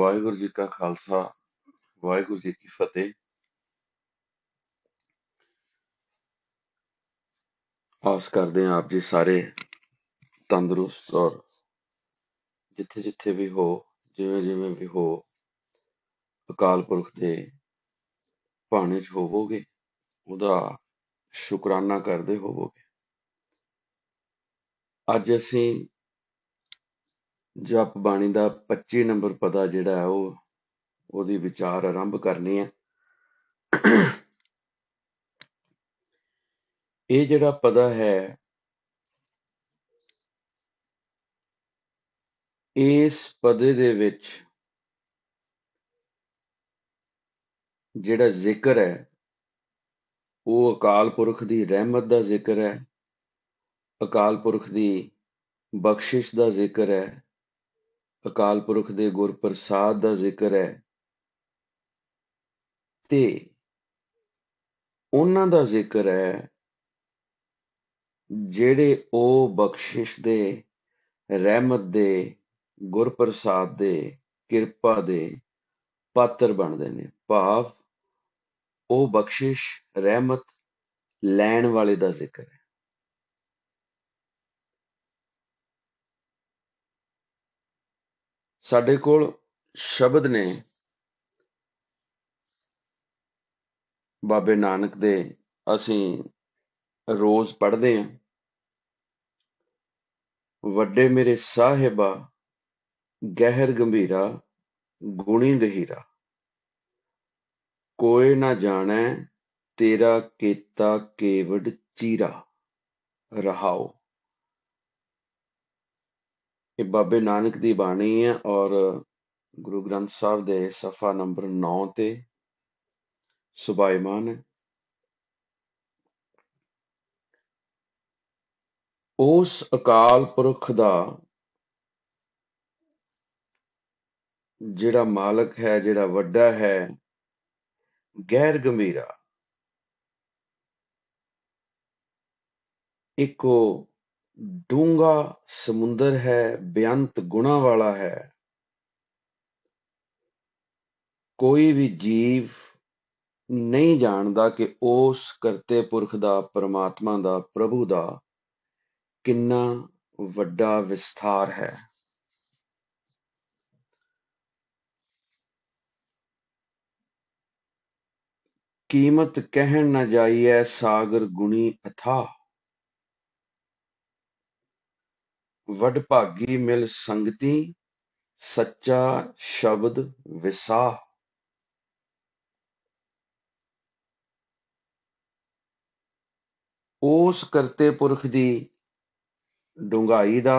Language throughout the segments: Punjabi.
ਵਾਹਿਗੁਰੂ ਜੀ ਕਾ ਖਾਲਸਾ ਵਾਹਿਗੁਰੂ ਜੀ ਕੀ ਫਤਿਹ ਆਸ ਕਰਦੇ ਆਂ ਆਪ ਜੀ ਸਾਰੇ ਤੰਦਰੁਸਤ ਔਰ ਜਿੱਥੇ ਜਿੱਥੇ ਵੀ ਹੋ ਜਿਵੇਂ ਜਿਵੇਂ ਵੀ ਹੋ ਅਕਾਲ ਪੁਰਖ ਦੇ ਭਾਣੇ 'ਚ ਹੋਵੋਗੇ ਉਹਦਾ ਸ਼ੁਕਰਾਨਾ ਕਰਦੇ ਹੋਵੋਗੇ ਅੱਜ ਅਸੀਂ ਜਪ ਬਾਣੀ ਦਾ 25 ਨੰਬਰ ਪਦਾ ਜਿਹੜਾ ਹੈ ਉਹ ਉਹਦੀ ਵਿਚਾਰ ਆਰੰਭ ਕਰਨੀ ਹੈ ਇਹ ਜਿਹੜਾ ਪਦਾ ਹੈ ਇਸ ਪਦੇ ਦੇ ਵਿੱਚ ਜਿਹੜਾ ਜ਼ਿਕਰ ਹੈ ਉਹ ਅਕਾਲ ਪੁਰਖ ਦੀ ਰਹਿਮਤ ਦਾ ਜ਼ਿਕਰ ਹੈ ਅਕਾਲ ਪੁਰਖ ਦੀ ਬਖਸ਼ਿਸ਼ ਦਾ ਜ਼ਿਕਰ ਹੈ ਅਕਾਲ ਪੁਰਖ ਦੇ ਗੁਰ ਪ੍ਰਸਾਦ ਦਾ ਜ਼ਿਕਰ ਹੈ ਤੇ ਉਹਨਾਂ ਦਾ ਜ਼ਿਕਰ ਹੈ ਜਿਹੜੇ ਉਹ ਬਖਸ਼ਿਸ਼ ਦੇ ਰਹਿਮਤ ਦੇ ਗੁਰ ਪ੍ਰਸਾਦ ਦੇ ਕਿਰਪਾ ਦੇ ਪਾਤਰ ਬਣਦੇ ਨੇ ਭਾਵ ਉਹ ਬਖਸ਼ਿਸ਼ ਰਹਿਮਤ ਲੈਣ ਵਾਲੇ ਦਾ ਜ਼ਿਕਰ ਹੈ ਸਾਡੇ ਕੋਲ ਸ਼ਬਦ ਨੇ ਬਾਬੇ ਨਾਨਕ ਦੇ ਅਸੀਂ ਰੋਜ਼ ਪੜ੍ਹਦੇ ਹਾਂ ਵੱਡੇ ਮੇਰੇ ਸਾਹਿਬਾ ਗਹਿਰ ਗੰਭੀਰਾ ਗੁਣੀ ਗਹੀਰਾ ਕੋਈ ਨਾ ਜਾਣੈ ਤੇਰਾ ਕੀਤਾ ਕੇਵੜ ਚੀਰਾ ਰਹਾਓ ਇਹ ਬਾਬੇ ਨਾਨਕ ਦੀ ਬਾਣੀ ਹੈ ਔਰ ਗੁਰੂ ਗ੍ਰੰਥ ਸਾਹਿਬ ਦੇ ਸਫਾ ਨੰਬਰ 9 ਤੇ ਸੁਭਾਇਮਾਨ ਉਸ ਅਕਾਲ ਪੁਰਖ ਦਾ ਜਿਹੜਾ ਮਾਲਕ ਹੈ ਜਿਹੜਾ ਵੱਡਾ ਹੈ ਗੈਰ ਗੰਭੀਰਾ ਇੱਕੋ ਡੂੰਗਾ ਸਮੁੰਦਰ ਹੈ ਬਿਆੰਤ ਗੁਣਾ ਵਾਲਾ ਹੈ ਕੋਈ ਵੀ ਜੀਵ ਨਹੀਂ ਜਾਣਦਾ ਕਿ ਉਸ ਕਰਤੇ ਪੁਰਖ ਦਾ ਪਰਮਾਤਮਾ ਦਾ ਪ੍ਰਭੂ ਦਾ ਕਿੰਨਾ ਵੱਡਾ ਵਿਸਥਾਰ ਹੈ ਕੀਮਤ ਕਹਿਣ ਨਾ ਜਾਈਐ ਸਾਗਰ ਗੁਣੀ ਅਥਾ ਵਡਭਾਗੀ ਮਿਲ ਸੰਗਤੀ ਸੱਚਾ ਸ਼ਬਦ ਵਿਸਾਹ ਉਸ ਕਰਤੇ ਪੁਰਖ ਦੀ ਡੁੰਗਾਈ ਦਾ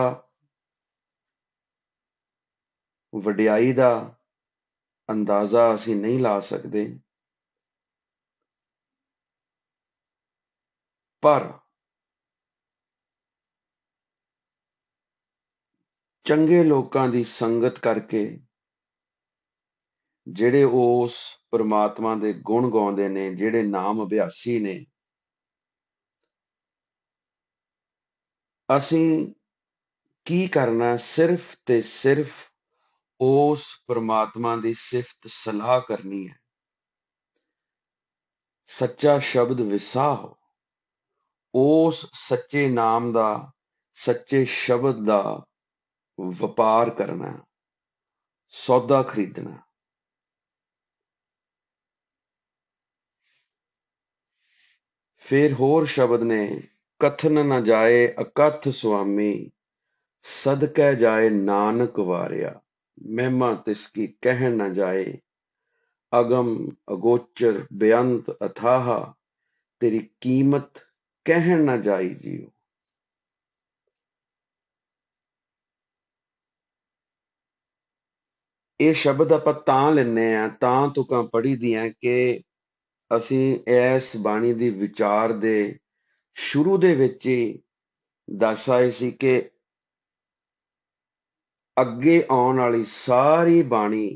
ਵਡਿਆਈ ਦਾ ਅੰਦਾਜ਼ਾ ਅਸੀਂ ਨਹੀਂ ਲਾ ਸਕਦੇ ਪਰ ਚੰਗੇ ਲੋਕਾਂ ਦੀ ਸੰਗਤ ਕਰਕੇ ਜਿਹੜੇ ਉਸ ਪ੍ਰਮਾਤਮਾ ਦੇ ਗੁਣ ਗਾਉਂਦੇ ਨੇ ਜਿਹੜੇ ਨਾਮ ਅਭਿਆਸੀ ਨੇ ਅਸੀਂ ਕੀ ਕਰਨਾ ਸਿਰਫ ਤੇ ਸਿਰਫ ਉਸ ਪ੍ਰਮਾਤਮਾ ਦੀ ਸਿਫਤ ਸਲਾਹ ਕਰਨੀ ਹੈ ਸੱਚਾ ਸ਼ਬਦ ਵਿਸਾਹ ਉਸ ਸੱਚੇ ਨਾਮ ਦਾ ਸੱਚੇ ਸ਼ਬਦ ਦਾ व्यापार करना सौदा खरीदना फिर होर शब्द ने कथन न जाए अकथ स्वामी सदकै जाए नानक वारिया महिमा तिसकी कह न जाए अगम अगोचर बेअंत अथाह तेरी कीमत कह न जाई जियो ਇਹ ਸ਼ਬਦ ਆਪਾਂ ਤਾਂ ਲੈਨੇ ਆ ਤਾਂ ਤੁਕਾਂ ਪੜੀ ਦੀਆਂ ਕਿ ਅਸੀਂ ਇਸ ਬਾਣੀ ਦੀ ਵਿਚਾਰ ਦੇ ਸ਼ੁਰੂ ਦੇ ਵਿੱਚ ਹੀ ਦੱਸ ਆਏ ਸੀ ਕਿ ਅੱਗੇ ਆਉਣ ਵਾਲੀ ਸਾਰੀ ਬਾਣੀ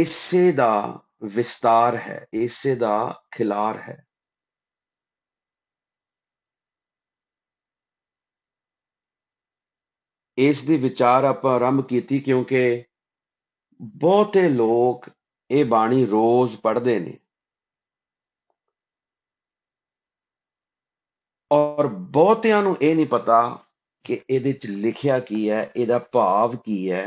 ਇਸੇ ਦਾ ਵਿਸਤਾਰ ਹੈ ਇਸੇ ਦਾ ਖਿਲਾਰ ਹੈ ਇਸ ਦੀ ਵਿਚਾਰ ਆਪਾਂ ਆਰੰਭ ਕੀਤੀ ਕਿਉਂਕਿ ਬਹੁਤੇ ਲੋਕ ਇਹ ਬਾਣੀ ਰੋਜ਼ ਪੜ੍ਹਦੇ ਨੇ ਔਰ ਬਹੁਤਿਆਂ ਨੂੰ ਇਹ ਨਹੀਂ ਪਤਾ ਕਿ ਇਹਦੇ ਚ ਲਿਖਿਆ ਕੀ ਹੈ ਇਹਦਾ ਭਾਵ ਕੀ ਹੈ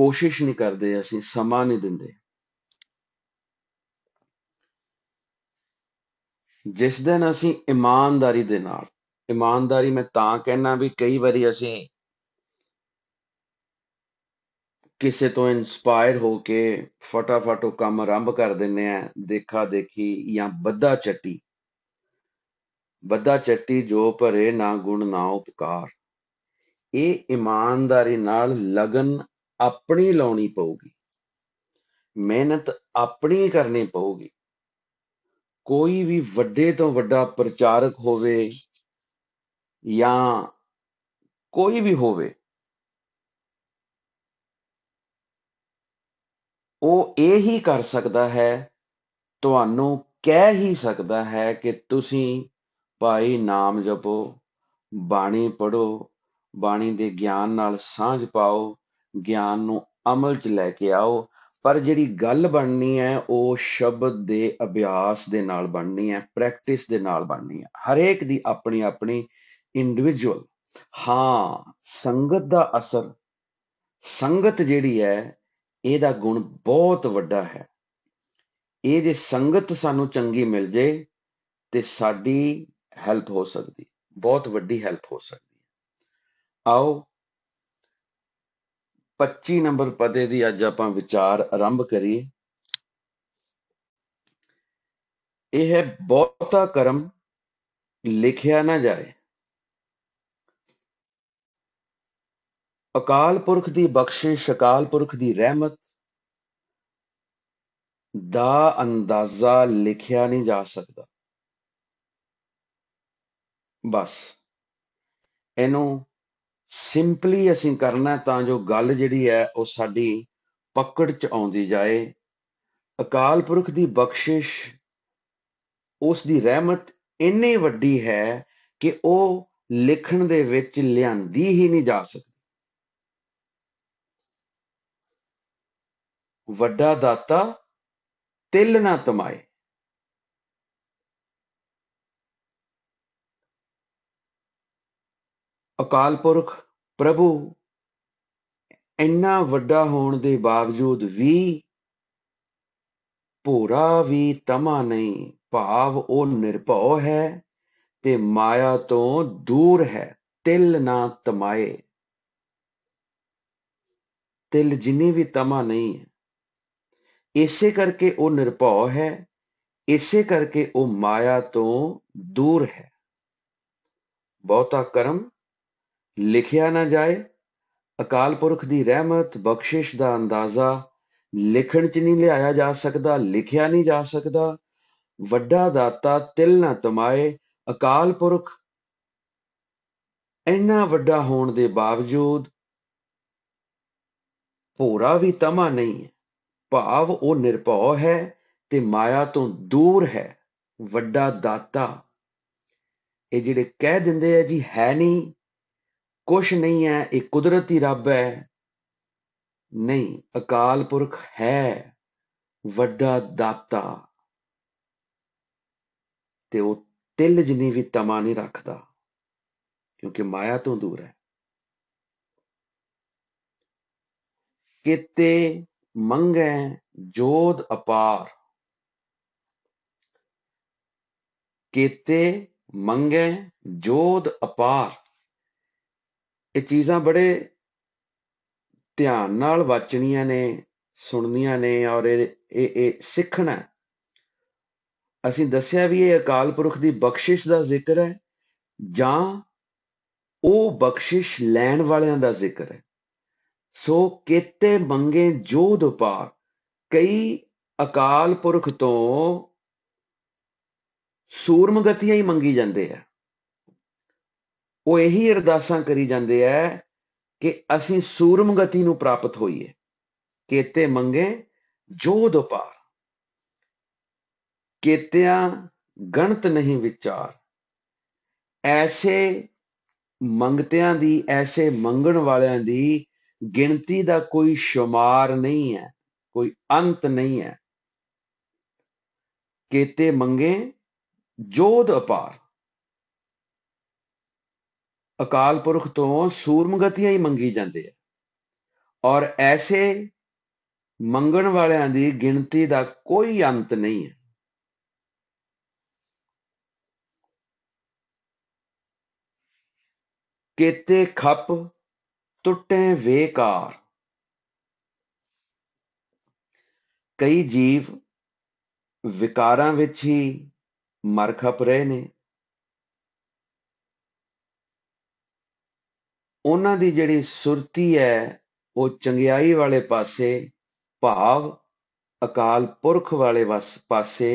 ਕੋਸ਼ਿਸ਼ ਨਹੀਂ ਕਰਦੇ ਅਸੀਂ ਸਮਾਂ ਨਹੀਂ ਦਿੰਦੇ ਜਿਸ ਦਿਨ ਅਸੀਂ ਇਮਾਨਦਾਰੀ ਦੇ ਨਾਲ ਇਮਾਨਦਾਰੀ ਮੈਂ ਤਾਂ ਕਹਿਣਾ ਵੀ ਕਈ ਵਾਰੀ ਅਸੀਂ ਕਿਸੇ ਤੋਂ ਇਨਸਪਾਇਰ ਹੋ ਕੇ ਫਟਾਫਟ ਉਹ ਕੰਮ ਆਰੰਭ ਕਰ ਦਿੰਨੇ ਆ ਦੇਖਾ ਦੇਖੀ ਜਾਂ ਬੱਧਾ ਚੱਟੀ ਬੱਧਾ ਚੱਟੀ ਜੋ ਭਰੇ ਨਾ ਗੁਣ ਨਾ ਉਪਕਾਰ ਇਹ ਇਮਾਨਦਾਰੀ ਨਾਲ ਲਗਨ ਆਪਣੀ ਲਾਉਣੀ ਪਊਗੀ ਮਿਹਨਤ ਆਪਣੀ ਕਰਨੀ ਪਊਗੀ ਕੋਈ ਵੀ ਵੱਡੇ ਤੋਂ ਵੱਡਾ ਪ੍ਰਚਾਰਕ ਹੋਵੇ ਜਾਂ ਕੋਈ ਵੀ ਹੋਵੇ ਉਹ ਇਹ ਹੀ ਕਰ ਸਕਦਾ ਹੈ ਤੁਹਾਨੂੰ ਕਹਿ ਹੀ ਸਕਦਾ ਹੈ ਕਿ ਤੁਸੀਂ ਭਾਈ ਨਾਮ ਜਪੋ ਬਾਣੀ ਪੜੋ ਬਾਣੀ ਦੇ ਗਿਆਨ ਨਾਲ ਸਾਂਝ ਪਾਓ ਗਿਆਨ ਨੂੰ ਅਮਲ 'ਚ ਲੈ ਕੇ ਆਓ ਪਰ ਜਿਹੜੀ ਗੱਲ ਬਣਨੀ ਹੈ ਉਹ ਸ਼ਬਦ ਦੇ ਅਭਿਆਸ ਦੇ ਨਾਲ ਬਣਨੀ ਹੈ ਪ੍ਰੈਕਟਿਸ ਦੇ ਨਾਲ ਬਣਨੀ ਹੈ ਹਰੇਕ ਦੀ ਆਪਣੀ ਆਪਣੀ ਇੰਡੀਵਿਜੂਅਲ ਹਾਂ ਸੰਗਤ ਦਾ ਅਸਰ ਸੰਗਤ ਜਿਹੜੀ ਹੈ ਇਹਦਾ ਗੁਣ ਬਹੁਤ ਵੱਡਾ ਹੈ ਇਹ ਜੇ ਸੰਗਤ ਸਾਨੂੰ ਚੰਗੀ ਮਿਲ ਜੇ ਤੇ ਸਾਡੀ ਹੈਲਪ ਹੋ ਸਕਦੀ ਬਹੁਤ ਵੱਡੀ ਹੈਲਪ ਹੋ ਸਕਦੀ ਆਓ 25 ਨੰਬਰ ਪਤੇ ਦੀ ਅੱਜ ਆਪਾਂ ਵਿਚਾਰ ਆਰੰਭ ਕਰੀਏ ਇਹ ਹੈ ਬਹੁਤਾ ਕਰਮ ਲਿਖਿਆ ਨਾ ਜਾਏ ਅਕਾਲ ਪੁਰਖ ਦੀ ਬਖਸ਼ਿਸ਼ ਅਕਾਲ ਪੁਰਖ ਦੀ ਰਹਿਮਤ ਦਾ ਅੰਦਾਜ਼ਾ ਲਿਖਿਆ ਨਹੀਂ ਜਾ ਸਕਦਾ ਬਸ ਇਹਨੂੰ ਸਿੰਪਲੀ ਅਸੀਂ ਕਰਨਾ ਤਾਂ ਜੋ ਗੱਲ ਜਿਹੜੀ ਹੈ ਉਹ ਸਾਡੀ ਪਕੜ 'ਚ ਆਉਂਦੀ ਜਾਏ ਅਕਾਲ ਪੁਰਖ ਦੀ ਬਖਸ਼ਿਸ਼ ਉਸ ਦੀ ਰਹਿਮਤ ਇੰਨੀ ਵੱਡੀ ਹੈ ਕਿ ਉਹ ਲਿਖਣ ਦੇ ਵਿੱਚ ਲਿਆਂਦੀ ਹੀ ਨਹੀਂ ਜਾ ਸਕਦੀ ਵੱਡਾ ਦਾਤਾ ਤਿਲ ਨਾ ਤਮਾਏ ਅਕਾਲ ਪੁਰਖ ਪ੍ਰਭੂ ਇੰਨਾ ਵੱਡਾ ਹੋਣ ਦੇ ਬਾਵਜੂਦ ਵੀ ਪੂਰਾ ਵੀ ਤਮਾ ਨਹੀਂ ਭਾਵ ਉਹ ਨਿਰਭਉ ਹੈ ਤੇ ਮਾਇਆ ਤੋਂ ਦੂਰ ਹੈ ਤਿਲ ਨਾ ਤਮਾਏ ਤਿਲ ਜਿੰਨੀ ਵੀ ਤਮਾ ਨਹੀਂ ਹੈ ਇਸੇ ਕਰਕੇ ਉਹ ਨਿਰਭਉ ਹੈ ਇਸੇ ਕਰਕੇ ਉਹ ਮਾਇਆ ਤੋਂ ਦੂਰ ਹੈ ਬਹੁਤਾ ਕਰਮ ਲਿਖਿਆ ਨਾ ਜਾਏ ਅਕਾਲ ਪੁਰਖ ਦੀ ਰਹਿਮਤ ਬਖਸ਼ਿਸ਼ ਦਾ ਅੰਦਾਜ਼ਾ ਲਿਖਣ 'ਚ ਨਹੀਂ ਲਿਆਇਆ ਜਾ ਸਕਦਾ ਲਿਖਿਆ ਨਹੀਂ ਜਾ ਸਕਦਾ ਵੱਡਾ ਦਾਤਾ ਤਿਲ ਨਾ ਤਮਾਏ ਅਕਾਲ ਪੁਰਖ ਇੰਨਾ ਵੱਡਾ ਹੋਣ ਦੇ ਬਾਵਜੂਦ ਭੋਰਾ ਵੀ ਤਮਾ ਨਹੀਂ ਹੈ ਭਾਵ ਉਹ ਨਿਰਭਉ ਹੈ ਤੇ ਮਾਇਆ ਤੋਂ ਦੂਰ ਹੈ ਵੱਡਾ ਦਾਤਾ ਇਹ ਜਿਹੜੇ ਕਹਿ ਦਿੰਦੇ ਆ ਜੀ ਹੈ ਨਹੀਂ ਕੁਛ ਨਹੀਂ ਹੈ ਇਹ ਕੁਦਰਤੀ ਰੱਬ ਹੈ ਨਹੀਂ ਅਕਾਲ ਪੁਰਖ ਹੈ ਵੱਡਾ ਦਾਤਾ ਤੇ ਉਹ ਤਿਲ ਜਿੰਨੀ ਵੀ ਤਮਾ ਨਹੀਂ ਰੱਖਦਾ ਕਿਉਂਕਿ ਮਾਇਆ ਤੋਂ ਦੂਰ ਹੈ ਕਿਤੇ ਮੰਗੈ ਜੋਦ ਅਪਾਰ ਕਿਤੇ ਮੰਗੇ ਜੋਦ ਅਪਾਰ ਇਹ ਚੀਜ਼ਾਂ ਬੜੇ ਧਿਆਨ ਨਾਲ ਵਾਚਣੀਆਂ ਨੇ ਸੁਣਨੀਆਂ ਨੇ ਔਰ ਇਹ ਇਹ ਸਿੱਖਣਾ ਅਸੀਂ ਦੱਸਿਆ ਵੀ ਇਹ ਅਕਾਲ ਪੁਰਖ ਦੀ ਬਖਸ਼ਿਸ਼ ਦਾ ਜ਼ਿਕਰ ਹੈ ਜਾਂ ਉਹ ਬਖਸ਼ਿਸ਼ ਲੈਣ ਵਾਲਿਆਂ ਦਾ ਜ਼ਿਕਰ ਹੈ ਸੋ ਕਿਤੇ ਮੰਗੇ ਜੋਦ ਉਪਾਰ ਕਈ ਅਕਾਲ ਪੁਰਖ ਤੋਂ ਸੂਰਮ ਗਤੀਆਂ ਹੀ ਮੰਗੀ ਜਾਂਦੇ ਆ ਉਹ ਇਹੀ ਅਰਦਾਸਾਂ ਕਰੀ ਜਾਂਦੇ ਐ ਕਿ ਅਸੀਂ ਸੂਰਮ ਗਤੀ ਨੂੰ ਪ੍ਰਾਪਤ ਹੋਈਏ ਕੇਤੇ ਮੰਗੇ ਜੋਦ ਉਪਾਰ ਕੇਤਿਆਂ ਗਣਤ ਨਹੀਂ ਵਿਚਾਰ ਐਸੇ ਮੰਗਤਿਆਂ ਦੀ ਐਸੇ ਮੰਗਣ ਵਾਲਿਆਂ ਦੀ ਗਿਣਤੀ ਦਾ ਕੋਈ شمار ਨਹੀਂ ਹੈ ਕੋਈ ਅੰਤ ਨਹੀਂ ਹੈ ਕੇਤੇ ਮੰਗੇ ਜੋਦ ਅਪਾਰ ਅਕਾਲ ਪੁਰਖ ਤੋਂ ਸੂਰਮਗਤੀਆਂ ਹੀ ਮੰਗੀ ਜਾਂਦੇ ਆ ਔਰ ਐਸੇ ਮੰਗਣ ਵਾਲਿਆਂ ਦੀ ਗਿਣਤੀ ਦਾ ਕੋਈ ਅੰਤ ਨਹੀਂ ਹੈ ਕਿਤੇ ਖੱਪ ਟੁੱਟੇ ਵੇਕਾਰ ਕਈ ਜੀਵ ਵਿਕਾਰਾਂ ਵਿੱਚ ਹੀ ਮਰ ਖਪ ਰਹੇ ਨੇ ਉਹਨਾਂ ਦੀ ਜਿਹੜੀ ਸੁਰਤੀ ਹੈ ਉਹ ਚੰਗਿਆਈ ਵਾਲੇ ਪਾਸੇ ਭਾਵ ਅਕਾਲ ਪੁਰਖ ਵਾਲੇ ਵਸ ਪਾਸੇ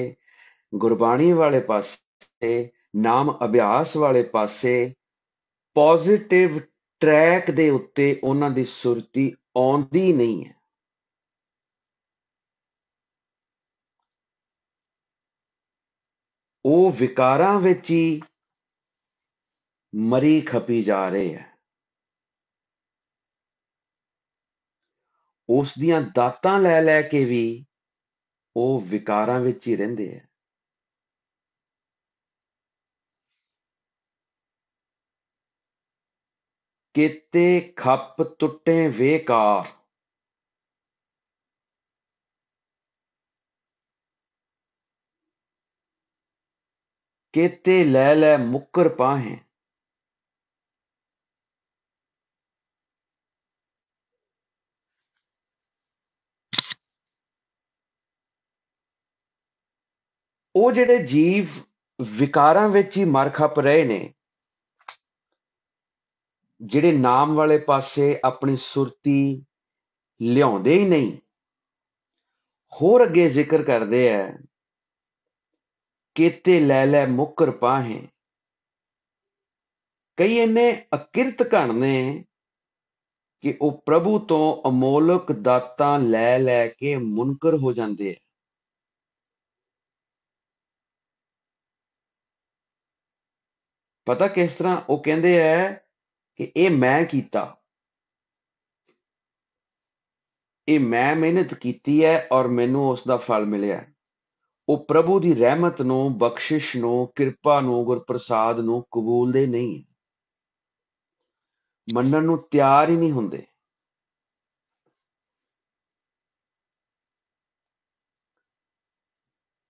ਗੁਰਬਾਣੀ ਵਾਲੇ ਪਾਸੇ ਨਾਮ ਅਭਿਆਸ ਵਾਲੇ ਪਾਸੇ ਪੋਜ਼ਿਟਿਵ ਟਰੈਕ ਦੇ ਉੱਤੇ ਉਹਨਾਂ ਦੀ ਸੁਰਤੀ ਆਉਂਦੀ ਨਹੀਂ ਹੈ ਉਹ ਵਿਕਾਰਾਂ ਵਿੱਚ ਹੀ ਮਰੀ ਖਪੀ ਜਾ ਰਹੇ ਹੈ ਉਸ ਦੀਆਂ ਦਾਤਾਂ ਲੈ ਲੈ ਕੇ ਵੀ ਉਹ ਵਿਕਾਰਾਂ ਵਿੱਚ ਹੀ ਰਹਿੰਦੇ ਆ ਕਿਤੇ ਖੱਪ ਟੁੱਟੇ ਵੇਕਾਰ ਕਿਤੇ ਲੈ ਲੈ ਮੁਕਰ ਪਾਹੇ ਉਹ ਜਿਹੜੇ ਜੀਵ ਵਿਕਾਰਾਂ ਵਿੱਚ ਹੀ ਮਰ ਖਪ ਰਹੇ ਨੇ ਜਿਹੜੇ ਨਾਮ ਵਾਲੇ ਪਾਸੇ ਆਪਣੀ ਸੁਰਤੀ ਲਿਆਉਂਦੇ ਹੀ ਨਹੀਂ ਹੋਰ ਅੱਗੇ ਜ਼ਿਕਰ ਕਰਦੇ ਐ ਕਿਤੇ ਲੈ ਲੈ ਮੁਕਰ ਪਾਹੇ ਕਈ ਇਹਨੇ ਅਕਿਰਤ ਘਣਨੇ ਕਿ ਉਹ ਪ੍ਰਭੂ ਤੋਂ ਅਮੋਲਕ ਦਾਤਾਂ ਲੈ ਲੈ ਕੇ ਮੁਨਕਰ ਹੋ ਜਾਂਦੇ ਐ ਪਤਾ ਕਿਸ ਤਰ੍ਹਾਂ ਉਹ ਕਹਿੰਦੇ ਐ ਕਿ ਇਹ ਮੈਂ ਕੀਤਾ ਇਹ ਮੈਂ ਮਿਹਨਤ ਕੀਤੀ ਐ ਔਰ ਮੈਨੂੰ ਉਸ ਦਾ ਫਲ ਮਿਲਿਆ ਉਹ ਪ੍ਰਭੂ ਦੀ ਰਹਿਮਤ ਨੂੰ ਬਖਸ਼ਿਸ਼ ਨੂੰ ਕਿਰਪਾ ਨੂੰ ਗੁਰਪ੍ਰਸਾਦ ਨੂੰ ਕਬੂਲਦੇ ਨਹੀਂ ਮੰਨਣ ਨੂੰ ਤਿਆਰ ਹੀ ਨਹੀਂ ਹੁੰਦੇ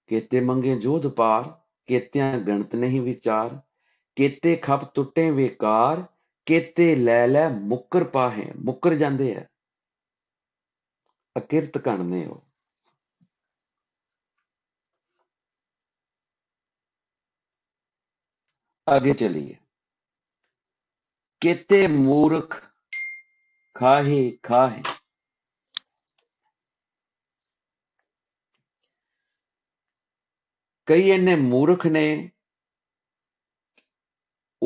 ਕੇਤੇ ਮੰਗੇ ਜੋਧ ਪਾਰ ਕੇਤਿਆਂ ਗਣਤ ਨਹੀਂ ਵਿਚਾਰ ਕੇਤੇ ਖੱਪ ਟੁੱਟੇ ਵੇਕਾਰ ਕੇਤੇ ਲੈ ਲੈ ਮੁੱਕਰ ਪਾਹੇ ਮੁੱਕਰ ਜਾਂਦੇ ਆ ਅਕਿਰਤ ਕਰਨੇ ਹੋ ਅੱਗੇ ਚਲੀਏ ਕੇਤੇ ਮੂਰਖ ਖਾਹੇ ਖਾਹੇ ਕਈ ਇਹਨੇ ਮੂਰਖ ਨੇ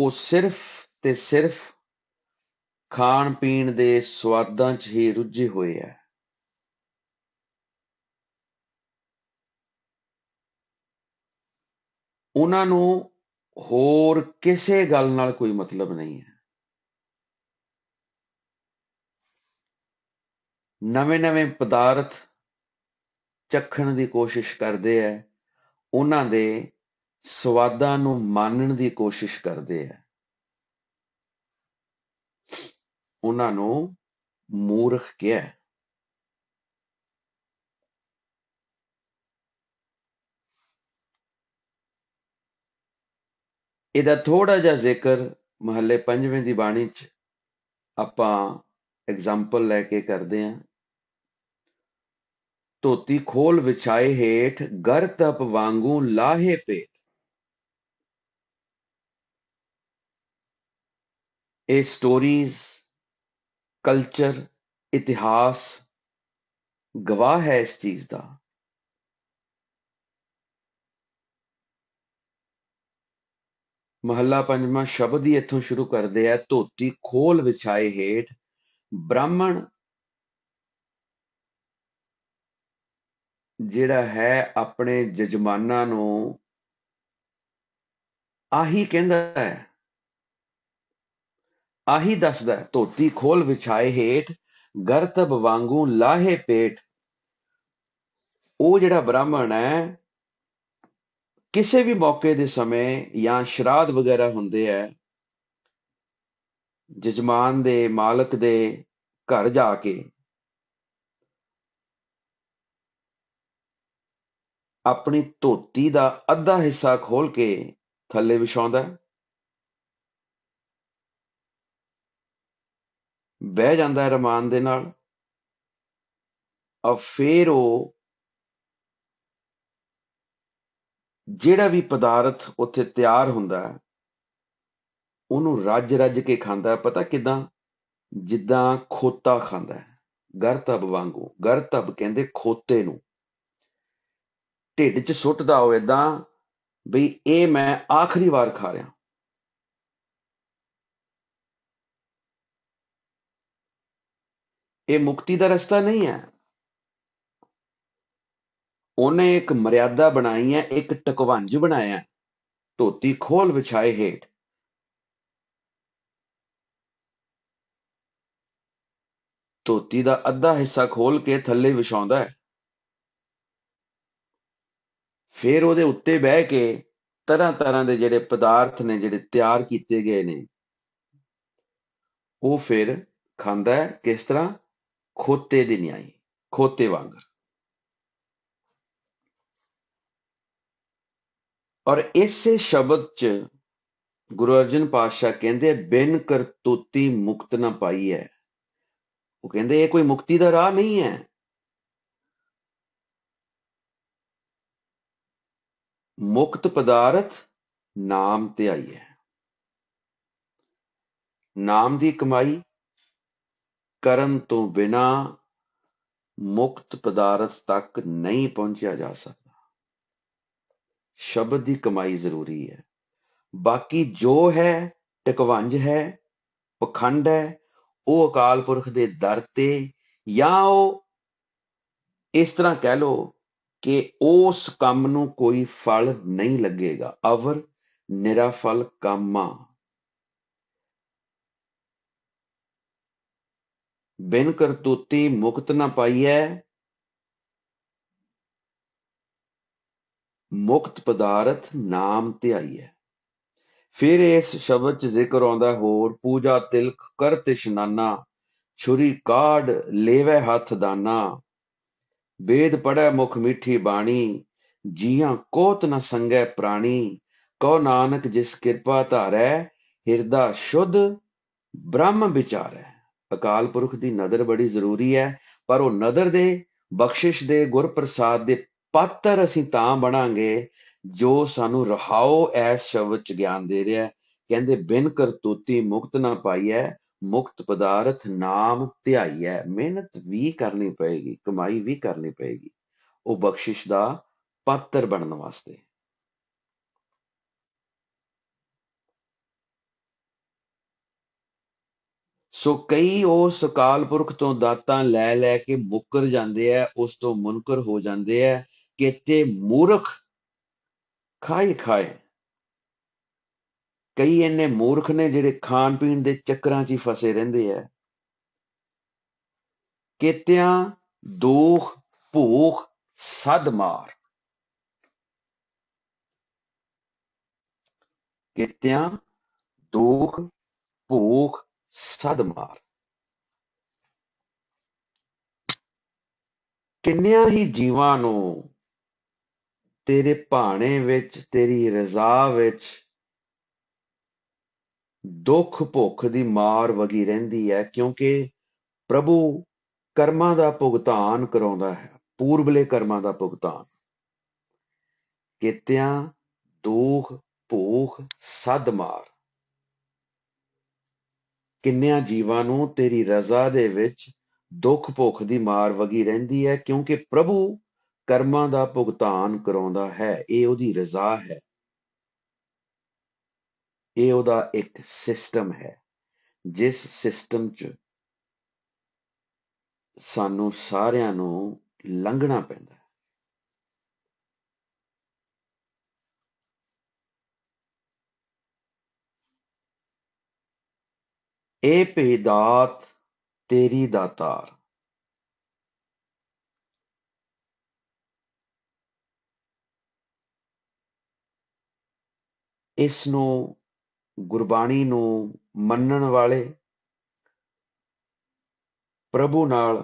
ਉਹ ਸਿਰਫ ਤੇ ਸਿਰਫ ਖਾਣ ਪੀਣ ਦੇ ਸਵਾਦਾਂ 'ਚ ਹੀ ਰੁੱਝੇ ਹੋਏ ਆ ਉਹਨਾਂ ਨੂੰ ਹੋਰ ਕਿਸੇ ਗੱਲ ਨਾਲ ਕੋਈ ਮਤਲਬ ਨਹੀਂ ਹੈ ਨਵੇਂ-ਨਵੇਂ ਪਦਾਰਥ ਚੱਖਣ ਦੀ ਕੋਸ਼ਿਸ਼ ਕਰਦੇ ਆ ਉਹਨਾਂ ਦੇ ਸਵਾਦਾਂ ਨੂੰ ਮੰਨਣ ਦੀ ਕੋਸ਼ਿਸ਼ ਕਰਦੇ ਆ ਉਹਨਾਂ ਨੂੰ ਮੂਰਖ ਕਿਹਾ ਇਹਦਾ ਥੋੜਾ ਜਿਹਾ ਜ਼ਿਕਰ ਮਹੱਲੇ ਪੰਜਵੇਂ ਦੀ ਬਾਣੀ 'ਚ ਆਪਾਂ ਐਗਜ਼ਾਮਪਲ ਲੈ ਕੇ ਕਰਦੇ ਆਂ ਤੋਤੀ ਖੋਲ ਵਿਛਾਏ ਹੇਠ ਗਰ ਤਪ ਵਾਂਗੂ ਲਾਹੇ ਪੇਟ ਇਹ ਸਟੋਰੀਜ਼ ਕਲਚਰ ਇਤਿਹਾਸ ਗਵਾਹ ਹੈ ਇਸ ਚੀਜ਼ ਦਾ ਮਹੱਲਾ ਪੰਜਵਾਂ ਸ਼ਬਦ ਹੀ ਇੱਥੋਂ ਸ਼ੁਰੂ ਕਰਦੇ ਆ ਧੋਤੀ ਖੋਲ ਵਿਛਾਏ ਹੇਠ ਬ੍ਰਾਹਮਣ ਜਿਹੜਾ ਹੈ ਆਪਣੇ ਜਜਮਾਨਾਂ ਨੂੰ ਆਹੀ ਕਹਿੰਦਾ ਹੈ ਆਹੀ ਦੱਸਦਾ ਧੋਤੀ ਖੋਲ ਵਿਛਾਏ ਹੇਠ ਗਰਤਬ ਵਾਂਗੂ ਲਾਹੇ ਪੇਟ ਉਹ ਜਿਹੜਾ ਬ੍ਰਾਹਮਣ ਹੈ ਕਿਸੇ ਵੀ ਮੌਕੇ ਦੇ ਸਮੇਂ ਜਾਂ ਸ਼ਰਾਧ ਵਗੈਰਾ ਹੁੰਦੇ ਐ ਜਜਮਾਨ ਦੇ ਮਾਲਕ ਦੇ ਘਰ ਜਾ ਕੇ ਆਪਣੀ ਧੋਤੀ ਦਾ ਅੱਧਾ ਹਿੱਸਾ ਖੋਲ ਕੇ ਥੱਲੇ ਵਿਛਾਉਂਦਾ ਹੈ ਬਹਿ ਜਾਂਦਾ ਹੈ ਰਮਾਨ ਦੇ ਨਾਲ ਆ ਫੇਰ ਉਹ ਜਿਹੜਾ ਵੀ ਪਦਾਰਥ ਉੱਥੇ ਤਿਆਰ ਹੁੰਦਾ ਹੈ ਉਹਨੂੰ ਰੱਜ ਰੱਜ ਕੇ ਖਾਂਦਾ ਹੈ ਪਤਾ ਕਿਦਾਂ ਜਿੱਦਾਂ ਖੋਤਾ ਖਾਂਦਾ ਹੈ ਗਰਤਬ ਵਾਂਗੂ ਗਰਤਬ ਕਹਿੰਦੇ ਖੋਤੇ ਨੂੰ ਢਿੱਡ 'ਚ ਸੁੱਟਦਾ ਹੋਵੇ ਤਾਂ ਵੀ ਇਹ ਮੈਂ ਆਖਰੀ ਵਾਰ ਖਾ ਰਿਹਾ ਇਹ ਮੁਕਤੀ ਦਾ ਰਸਤਾ ਨਹੀਂ ਹੈ ਉਹਨੇ ਇੱਕ ਮਰਿਆਦਾ ਬਣਾਈ ਹੈ ਇੱਕ ਟਕਵੰਜ ਬਣਾਇਆ ਧੋਤੀ ਖੋਲ ਵਿਛਾਏ ਹੇਠ ਧੋਤੀ ਦਾ ਅੱਧਾ ਹਿੱਸਾ ਖੋਲ ਕੇ ਥੱਲੇ ਵਿਛਾਉਂਦਾ ਹੈ ਫਿਰ ਉਹਦੇ ਉੱਤੇ ਬਹਿ ਕੇ ਤਰ੍ਹਾਂ ਤਰ੍ਹਾਂ ਦੇ ਜਿਹੜੇ ਪਦਾਰਥ ਨੇ ਜਿਹੜੇ ਤਿਆਰ ਕੀਤੇ ਗਏ ਨੇ ਉਹ ਫਿਰ ਖਾਂਦਾ ਹੈ ਕਿਸ ਤਰ੍ਹਾਂ ਖੋਤੇ ਦੇ ਨਿਆਈ ਖੋਤੇ ਵਾਂਗਰ ਔਰ ਇਸੇ ਸ਼ਬਦ ਚ ਗੁਰੂ ਅਰਜਨ ਪਾਤਸ਼ਾਹ ਕਹਿੰਦੇ ਬਿਨ ਕਰਤੂਤੀ ਮੁਕਤ ਨਾ ਪਾਈ ਹੈ ਉਹ ਕਹਿੰਦੇ ਇਹ ਕੋਈ ਮੁਕਤੀ ਦਾ ਰਾਹ ਨਹੀਂ ਹੈ ਮੁਕਤ ਪਦਾਰਥ ਨਾਮ ਤੇ ਆਈ ਹੈ ਨਾਮ ਦੀ ਕਮਾਈ ਕਰਨ ਤੋਂ ਬਿਨਾ ਮੁਕਤ ਪਦਾਰਥ ਤੱਕ ਨਹੀਂ ਪਹੁੰਚਿਆ ਜਾ ਸਕਦਾ ਸ਼ਬਦ ਦੀ ਕਮਾਈ ਜ਼ਰੂਰੀ ਹੈ ਬਾਕੀ ਜੋ ਹੈ ਟਕਵੰਜ ਹੈ ਪਖੰਡ ਹੈ ਉਹ ਅਕਾਲ ਪੁਰਖ ਦੇ ਦਰ ਤੇ ਜਾਂ ਉਹ ਇਸ ਤਰ੍ਹਾਂ ਕਹਿ ਲੋ ਕਿ ਉਸ ਕੰਮ ਨੂੰ ਕੋਈ ਫਲ ਨਹੀਂ ਲੱਗੇਗਾ ਅਵਰ ਨਿਰਫਲ ਕਾਮਾ ਬਿਨ ਕਰਤੂਤੀ ਮੁਕਤ ਨਾ ਪਾਈਐ ਮੁਕਤ ਪਦਾਰਥ ਨਾਮ ਧਿਆਈਐ ਫਿਰ ਇਸ ਸ਼ਬਦ ਚ ਜ਼ਿਕਰ ਆਉਂਦਾ ਹੋਰ ਪੂਜਾ ਤਿਲਕ ਕਰ ਤਿਸ਼ਨਾਨਾ ਛੁਰੀ ਕਾੜ ਲੇਵੇ ਹੱਥ ਦਾਨਾ ਵੇਦ ਪੜੈ ਮੁਖ ਮਿੱਠੀ ਬਾਣੀ ਜੀਆਂ ਕੋਤ ਨ ਸੰਗੈ ਪ੍ਰਾਣੀ ਕੋ ਨਾਨਕ ਜਿਸ ਕਿਰਪਾ ਧਾਰੈ ਹਿਰਦਾ ਸ਼ੁੱਧ ਬ੍ਰਹਮ ਵਿਚਾਰੈ ਅਕਾਲ ਪੁਰਖ ਦੀ ਨਦਰ ਬੜੀ ਜ਼ਰੂਰੀ ਹੈ ਪਰ ਉਹ ਨਦਰ ਦੇ ਬਖਸ਼ਿਸ਼ ਦੇ ਗੁਰਪ੍ਰਸਾਦ ਦੇ ਪਾਤਰ ਅਸੀਂ ਤਾਂ ਬਣਾਂਗੇ ਜੋ ਸਾਨੂੰ ਰਹਾਓ ਐਸ ਸ਼ਬਦ ਚ ਗਿਆਨ ਦੇ ਰਿਹਾ ਕਹਿੰਦੇ ਬਿਨ ਕਰਤੂਤੀ ਮੁਕਤ ਨਾ ਪਾਈਐ ਮੁਕਤ ਪਦਾਰਥ ਨਾਮ ਧਿਆਈਐ ਮਿਹਨਤ ਵੀ ਕਰਨੀ ਪਏਗੀ ਕਮਾਈ ਵੀ ਕਰਨੀ ਪਏਗੀ ਉਹ ਬਖਸ਼ਿਸ਼ ਦਾ ਪਾਤਰ ਬਣਨ ਵਾਸਤੇ ਸੋ ਕਈ ਉਹ ਸਕਾਲ ਪੁਰਖ ਤੋਂ ਦਾਤਾਂ ਲੈ ਲੈ ਕੇ ਮੁੱਕਰ ਜਾਂਦੇ ਆ ਉਸ ਤੋਂ ਮੁਨਕਰ ਹੋ ਜਾਂਦੇ ਆ ਕਿਤੇ ਮੂਰਖ ਖਾਈ ਖਾਏ ਕਈ ਇਹਨੇ ਮੂਰਖ ਨੇ ਜਿਹੜੇ ਖਾਣ ਪੀਣ ਦੇ ਚੱਕਰਾਂ 'ਚ ਹੀ ਫਸੇ ਰਹਿੰਦੇ ਆ ਕਿਤਿਆਂ ਦੋਖ ਭੂਖ ਸਦਮਾਰ ਕਿਤਿਆਂ ਦੋਖ ਭੂਖ ਸਦਮਾਰ ਕਿੰਨਿਆਂ ਹੀ ਜੀਵਾਂ ਨੂੰ ਤੇਰੇ ਭਾਣੇ ਵਿੱਚ ਤੇਰੀ ਰਜ਼ਾ ਵਿੱਚ ਦੁੱਖ ਭੁੱਖ ਦੀ ਮਾਰ ਵਗੀ ਰਹਿੰਦੀ ਹੈ ਕਿਉਂਕਿ ਪ੍ਰਭੂ ਕਰਮਾਂ ਦਾ ਭੁਗਤਾਨ ਕਰਾਉਂਦਾ ਹੈ ਪੂਰਬਲੇ ਕਰਮਾਂ ਦਾ ਭੁਗਤਾਨ ਕਿਤਿਆਂ ਦੁੱਖ ਭੁੱਖ ਸਦਮਾਰ ਕਿੰਨਿਆਂ ਜੀਵਾਂ ਨੂੰ ਤੇਰੀ ਰਜ਼ਾ ਦੇ ਵਿੱਚ ਦੁੱਖ ਭੁੱਖ ਦੀ ਮਾਰ ਵਗੀ ਰਹਿੰਦੀ ਹੈ ਕਿਉਂਕਿ ਪ੍ਰਭੂ ਕਰਮਾਂ ਦਾ ਭੁਗਤਾਨ ਕਰਾਉਂਦਾ ਹੈ ਇਹ ਉਹਦੀ ਰਜ਼ਾ ਹੈ ਇਹ ਉਹਦਾ ਇੱਕ ਸਿਸਟਮ ਹੈ ਜਿਸ ਸਿਸਟਮ 'ਚ ਸਾਨੂੰ ਸਾਰਿਆਂ ਨੂੰ ਲੰਘਣਾ ਪੈਂਦਾ ਏ ਪੇਦਾਤ ਤੇਰੀ ਦਾਤਾਰ ਇਸ ਨੂੰ ਗੁਰਬਾਣੀ ਨੂੰ ਮੰਨਣ ਵਾਲੇ ਪ੍ਰਭੂ ਨਾਲ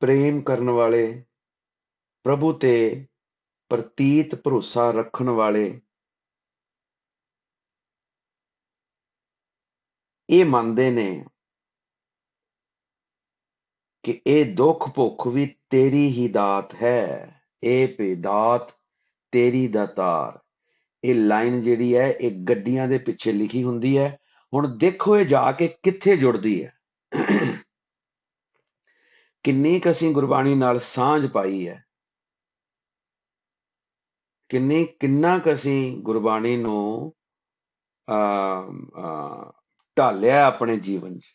ਪ੍ਰੇਮ ਕਰਨ ਵਾਲੇ ਪ੍ਰਭੂ ਤੇ ਪ੍ਰਤੀਤ ਭਰੋਸਾ ਰੱਖਣ ਵਾਲੇ ਇਹ ਮੰਨਦੇ ਨੇ ਕਿ ਇਹ ਦੁੱਖ ਭੁੱਖ ਵੀ ਤੇਰੀ ਹੀ ਦਾਤ ਹੈ ਇਹ ਪੇ ਦਾਤ ਤੇਰੀ ਦਾਤਾਰ ਇਹ ਲਾਈਨ ਜਿਹੜੀ ਹੈ ਇਹ ਗੱਡੀਆਂ ਦੇ ਪਿੱਛੇ ਲਿਖੀ ਹੁੰਦੀ ਹੈ ਹੁਣ ਦੇਖੋ ਇਹ ਜਾ ਕੇ ਕਿੱਥੇ ਜੁੜਦੀ ਹੈ ਕਿੰਨੀ ਕੁ ਅਸੀਂ ਗੁਰਬਾਣੀ ਨਾਲ ਸਾਂਝ ਪਾਈ ਹੈ ਕਿੰਨੇ ਕਿੰਨਾ ਕੁ ਅਸੀਂ ਗੁਰਬਾਣੀ ਨੂੰ ਆ ਢਾਲਿਆ ਆਪਣੇ ਜੀਵਨ 'ਚ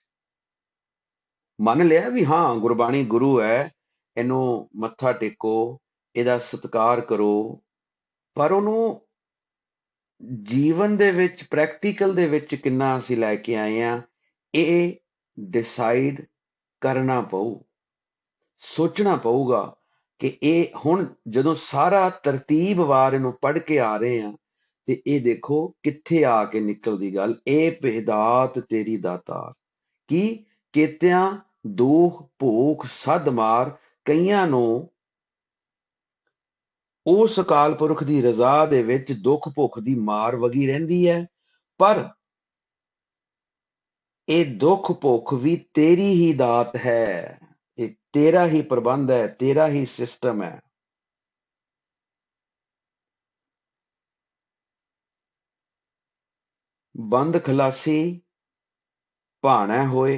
ਮੰਨ ਲਿਆ ਵੀ ਹਾਂ ਗੁਰਬਾਣੀ ਗੁਰੂ ਹੈ ਇਹਨੂੰ ਮੱਥਾ ਟੇਕੋ ਇਹਦਾ ਸਤਿਕਾਰ ਕਰੋ ਪਰ ਉਹਨੂੰ ਜੀਵਨ ਦੇ ਵਿੱਚ ਪ੍ਰੈਕਟੀਕਲ ਦੇ ਵਿੱਚ ਕਿੰਨਾ ਅਸੀਂ ਲੈ ਕੇ ਆਏ ਆ ਇਹ ਡਿਸਾਈਡ ਕਰਨਾ ਪਊ ਸੋਚਣਾ ਪਊਗਾ ਕਿ ਇਹ ਹੁਣ ਜਦੋਂ ਸਾਰਾ ਤਰਤੀਬ ਵਾਰ ਇਹਨੂੰ ਪੜ ਕੇ ਆ ਰਹੇ ਆ ਤੇ ਇਹ ਦੇਖੋ ਕਿੱਥੇ ਆ ਕੇ ਨਿਕਲਦੀ ਗੱਲ ਇਹ ਪਹਿਦਾਤ ਤੇਰੀ ਦਾਤਾਰ ਕੀ ਕੇਤਿਆਂ ਦੋਖ ਭੋਖ ਸਦ ਮਾਰ ਕਈਆਂ ਨੂੰ ਉਸ ਅਕਾਲ ਪੁਰਖ ਦੀ ਰਜ਼ਾ ਦੇ ਵਿੱਚ ਦੁੱਖ ਭੁੱਖ ਦੀ ਮਾਰ ਵਗੀ ਰਹਿੰਦੀ ਹੈ ਪਰ ਇਹ ਦੁੱਖ ਭੁੱਖ ਵੀ ਤੇਰੀ ਹੀ ਦਾਤ ਹੈ ਇਹ ਤੇਰਾ ਹੀ ਪ੍ਰਬੰਧ ਹੈ ਤੇਰਾ ਹੀ ਸਿਸਟਮ ਹੈ ਬੰਦ ਖਲਾਸੀ ਭਾਣਾ ਹੋਏ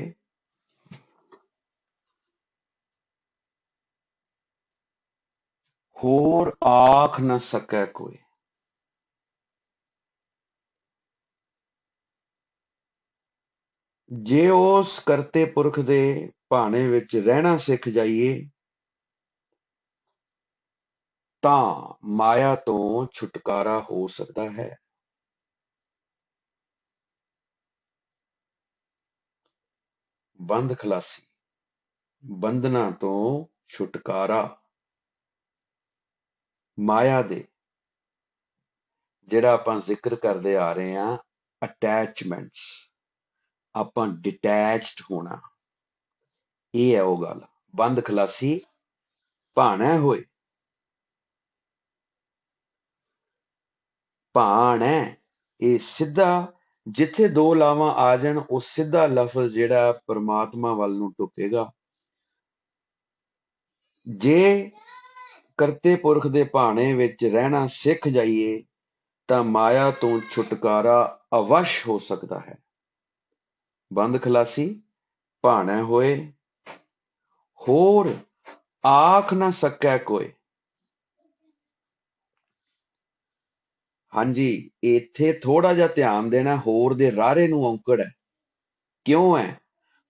ਹੋਰ ਆਖ ਨਾ ਸਕੈ ਕੋਈ ਜੇ ਉਸ ਕਰਤੇ ਪੁਰਖ ਦੇ ਭਾਣੇ ਵਿੱਚ ਰਹਿਣਾ ਸਿੱਖ ਜਾਈਏ ਤਾਂ ਮਾਇਆ ਤੋਂ ਛੁਟਕਾਰਾ ਹੋ ਸਕਦਾ ਹੈ ਬੰਦ ਖਲਾਸੀ ਬੰਧਨਾਂ ਤੋਂ ਛੁਟਕਾਰਾ ਮਾਇਆ ਦੇ ਜਿਹੜਾ ਆਪਾਂ ਜ਼ਿਕਰ ਕਰਦੇ ਆ ਰਹੇ ਆ ਅਟੈਚਮੈਂਟਸ ਆਪਾਂ ਡਿਟੈਚਡ ਹੋਣਾ ਇਹ ਹੈ ਉਹ ਗੱਲ ਬੰਦ ਖਲਾਸੀ ਭਾਣਾ ਹੋਏ ਭਾਣਾ ਇਹ ਸਿੱਧਾ ਜਿੱਥੇ ਦੋ ਲਾਵਾਂ ਆ ਜਾਣ ਉਹ ਸਿੱਧਾ ਲਫ਼ਜ਼ ਜਿਹੜਾ ਪਰਮਾਤਮਾ ਵੱਲ ਨੂੰ ਟੁਕੇਗਾ ਜੇ ਕਰਤੇ ਪੁਰਖ ਦੇ ਭਾਣੇ ਵਿੱਚ ਰਹਿਣਾ ਸਿੱਖ ਜਾਈਏ ਤਾਂ ਮਾਇਆ ਤੋਂ ਛੁਟਕਾਰਾ ਅਵਸ਼ ਹੋ ਸਕਦਾ ਹੈ ਬੰਦ ਖਲਾਸੀ ਭਾਣਾ ਹੋਏ ਹੋਰ ਆਖ ਨਾ ਸਕੈ ਕੋਈ ਹਾਂਜੀ ਇੱਥੇ ਥੋੜਾ ਜਿਹਾ ਧਿਆਨ ਦੇਣਾ ਹੋਰ ਦੇ ਰਾਰੇ ਨੂੰ ਔਂਕੜ ਹੈ ਕਿਉਂ ਹੈ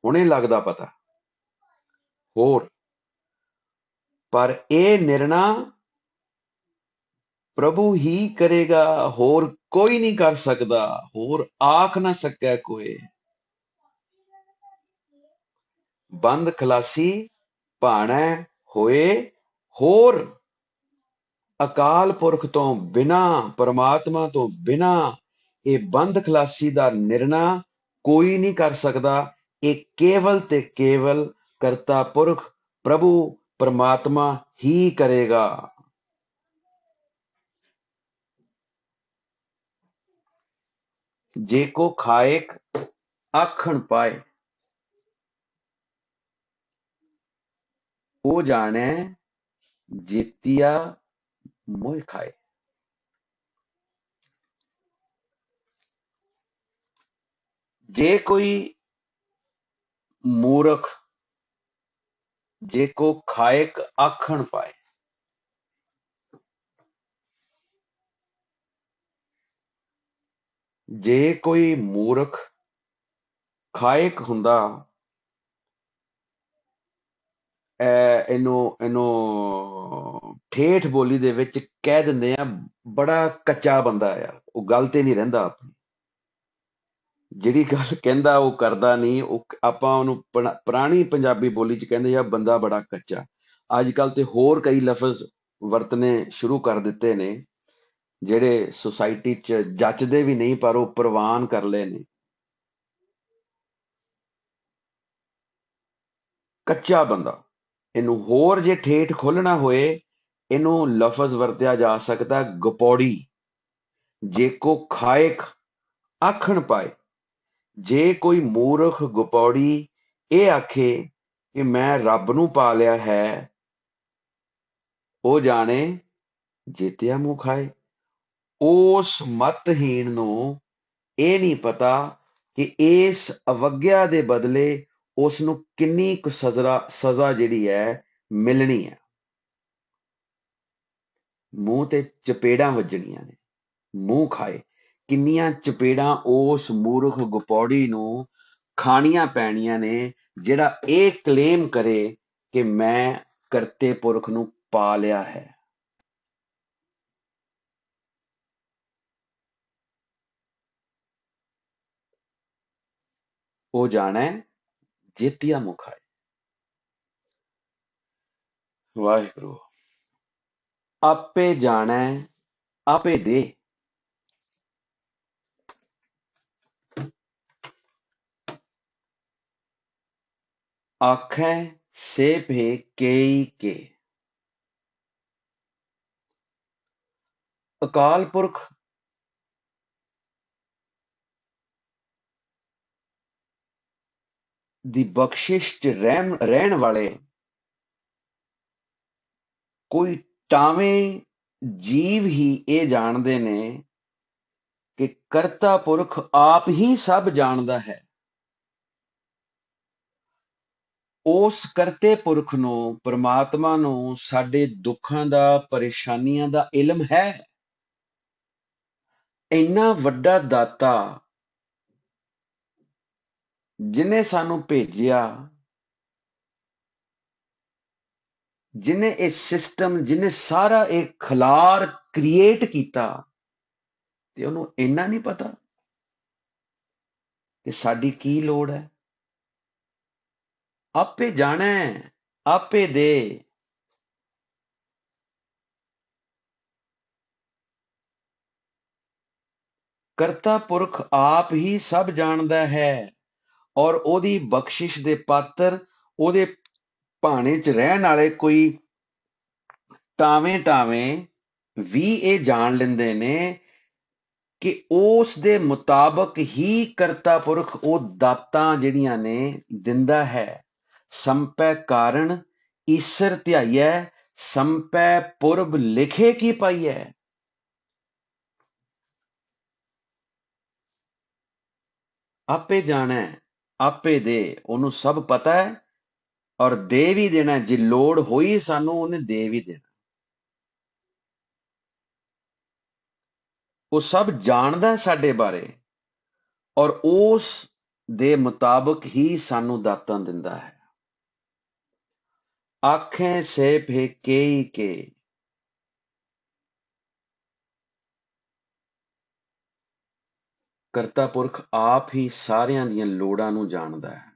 ਹੁਣੇ ਲੱਗਦਾ ਪਤਾ ਹੋਰ ਪਰ ਇਹ ਨਿਰਣਾ ਪ੍ਰਭੂ ਹੀ ਕਰੇਗਾ ਹੋਰ ਕੋਈ ਨਹੀਂ ਕਰ ਸਕਦਾ ਹੋਰ ਆਖ ਨਾ ਸਕੈ ਕੋਈ ਬੰਦ ਖਲਾਸੀ ਭਾਣਾ ਹੋਏ ਹੋਰ ਅਕਾਲ ਪੁਰਖ ਤੋਂ ਬਿਨਾ ਪਰਮਾਤਮਾ ਤੋਂ ਬਿਨਾ ਇਹ ਬੰਦ ਖਲਾਸੀ ਦਾ ਨਿਰਣਾ ਕੋਈ ਨਹੀਂ ਕਰ ਸਕਦਾ ਇਹ ਕੇਵਲ ਤੇ ਕੇਵਲ ਕਰਤਾ ਪੁਰਖ ਪ੍ਰਭੂ ਪਰਮਾਤਮਾ ਹੀ ਕਰੇਗਾ ਜੇ ਕੋ ਖਾਇਕ ਆਖਣ ਪਾਏ ਉਹ ਜਾਣੈ ਜੀਤਿਆ Muay-Thai. ਜੇ ਕੋਈ ਮੂਰਖ ਜੇ ਕੋ ਖਾਇਕ ਆਖਣ ਪਾਏ ਜੇ ਕੋਈ ਮੂਰਖ ਖਾਇਕ ਹੁੰਦਾ ਐ ਇਹਨੂੰ ਇਹਨੂੰ ਠੇਠ ਬੋਲੀ ਦੇ ਵਿੱਚ ਕਹਿ ਦਿੰਦੇ ਆ ਬੜਾ ਕੱਚਾ ਬੰਦਾ ਆ ਉਹ ਗੱਲ ਤੇ ਨਹੀਂ ਰਹਿੰਦਾ ਆਪਣੀ ਜਿਹੜੀ ਗੱਲ ਕਹਿੰਦਾ ਉਹ ਕਰਦਾ ਨਹੀਂ ਉਹ ਆਪਾਂ ਉਹਨੂੰ ਪੁਰਾਣੀ ਪੰਜਾਬੀ ਬੋਲੀ 'ਚ ਕਹਿੰਦੇ ਆ ਬੰਦਾ ਬੜਾ ਕੱਚਾ ਅੱਜ ਕੱਲ ਤੇ ਹੋਰ ਕਈ ਲਫ਼ਜ਼ ਵਰਤਨੇ ਸ਼ੁਰੂ ਕਰ ਦਿੱਤੇ ਨੇ ਜਿਹੜੇ ਸੋਸਾਇਟੀ 'ਚ ਜੱਜਦੇ ਵੀ ਨਹੀਂ ਪਰ ਉਹ ਪ੍ਰਵਾਨ ਕਰ ਲਏ ਨੇ ਕੱਚਾ ਬੰਦਾ ਇਹਨੂੰ ਹੋਰ ਜੇ ਠੇਠ ਖੋਲਣਾ ਹੋਏ ਇਹਨੂੰ ਲਫ਼ਜ਼ ਵਰਤਿਆ ਜਾ ਸਕਦਾ ਗਪੌੜੀ ਜੇ ਕੋ ਖਾਇਕ ਆਖਣ ਪਾਏ ਜੇ ਕੋਈ ਮੂਰਖ ਗਪੌੜੀ ਇਹ ਆਖੇ ਕਿ ਮੈਂ ਰੱਬ ਨੂੰ ਪਾ ਲਿਆ ਹੈ ਉਹ ਜਾਣੇ ਜਿਤਿਆ ਮੂੰਹ ਖਾਏ ਉਸ ਮਤਹੀਣ ਨੂੰ ਇਹ ਨਹੀਂ ਪਤਾ ਕਿ ਇਸ ਅਵਗਿਆ ਦੇ ਬਦਲੇ ਉਸ ਨੂੰ ਕਿੰਨੀ ਕੁ ਸਜ਼ਾ ਸਜ਼ਾ ਜਿਹੜੀ ਹੈ ਮਿਲਣੀ ਹੈ ਮੂੰਹ ਤੇ ਚਪੇੜਾਂ ਵੱਜਣੀਆਂ ਨੇ ਮੂੰਹ ਖਾਏ ਕਿੰਨੀਆਂ ਚਪੇੜਾਂ ਉਸ ਮੂਰਖ ਗਪੌੜੀ ਨੂੰ ਖਾਣੀਆਂ ਪੈਣੀਆਂ ਨੇ ਜਿਹੜਾ ਇਹ ਕਲੇਮ ਕਰੇ ਕਿ ਮੈਂ ਕਰਤੇ ਪੁਰਖ ਨੂੰ ਪਾ ਲਿਆ ਹੈ ਉਹ ਜਾਣੈ ਜੇਤੀਆ ਮੁਖਾਇ ਵਾਹਿਗੁਰੂ ਆਪੇ ਜਾਣਾ ਆਪੇ ਦੇ ਆਖੇ ਸੇ ਭੇ ਕੇਈ ਕੇ ਅਕਾਲ ਪੁਰਖ ਦੀ ਬਖਸ਼ਿਸ਼ ਚ ਰਹਿਣ ਵਾਲੇ ਕੋਈ ਟਾਵੇਂ ਜੀਵ ਹੀ ਇਹ ਜਾਣਦੇ ਨੇ ਕਿ ਕਰਤਾ ਪੁਰਖ ਆਪ ਹੀ ਸਭ ਜਾਣਦਾ ਹੈ ਉਸ ਕਰਤੇ ਪੁਰਖ ਨੂੰ ਪ੍ਰਮਾਤਮਾ ਨੂੰ ਸਾਡੇ ਦੁੱਖਾਂ ਦਾ ਪਰੇਸ਼ਾਨੀਆਂ ਦਾ ਇਲਮ ਹੈ ਇੰਨਾ ਵੱਡਾ ਦਾਤਾ ਜਿਨੇ ਸਾਨੂੰ ਭੇਜਿਆ ਜਿਨੇ ਇਹ ਸਿਸਟਮ ਜਿਨੇ ਸਾਰਾ ਇਹ ਖਲਾਰ ਕ੍ਰੀਏਟ ਕੀਤਾ ਤੇ ਉਹਨੂੰ ਇੰਨਾ ਨਹੀਂ ਪਤਾ ਕਿ ਸਾਡੀ ਕੀ ਲੋੜ ਹੈ ਆਪੇ ਹੈ ਆਪੇ ਦੇ ਕਰਤਾ ਪੁਰਖ ਆਪ ਹੀ ਸਭ ਜਾਣਦਾ ਹੈ ਔਰ ਉਹਦੀ ਬਖਸ਼ਿਸ਼ ਦੇ ਪਾਤਰ ਉਹਦੇ ਭਾਣੇ 'ਚ ਰਹਿਣ ਵਾਲੇ ਕੋਈ ਤਾਵੇਂ ਤਾਵੇਂ ਵੀ ਇਹ ਜਾਣ ਲੈਂਦੇ ਨੇ ਕਿ ਉਸ ਦੇ ਮੁਤਾਬਕ ਹੀ ਕਰਤਾ ਪੁਰਖ ਉਹ ਦਾਤਾਂ ਜਿਹੜੀਆਂ ਨੇ ਦਿੰਦਾ ਹੈ ਸੰਪੈ ਕਾਰਨ ਈਸ਼ਰ ਧਿਆਈਐ ਸੰਪੈ ਪੁਰਬ ਲਿਖੇ ਕੀ ਪਾਈਐ ਆਪੇ ਜਾਣੈ ਆਪੇ ਦੇ ਉਹਨੂੰ ਸਭ ਪਤਾ ਹੈ ਔਰ ਦੇ ਵੀ ਦੇਣਾ ਜੇ ਲੋੜ ਹੋਈ ਸਾਨੂੰ ਉਹਨੇ ਦੇ ਵੀ ਦੇਣਾ ਉਹ ਸਭ ਜਾਣਦਾ ਸਾਡੇ ਬਾਰੇ ਔਰ ਉਸ ਦੇ ਮੁਤਾਬਕ ਹੀ ਸਾਨੂੰ ਦਾਤਾਂ ਦਿੰਦਾ ਹੈ ਆਖੇ ਸੇ ਭੇਕੇ ਕੇ ਕਰਤਾ ਪੁਰਖ ਆਪ ਹੀ ਸਾਰਿਆਂ ਦੀਆਂ ਲੋੜਾਂ ਨੂੰ ਜਾਣਦਾ ਹੈ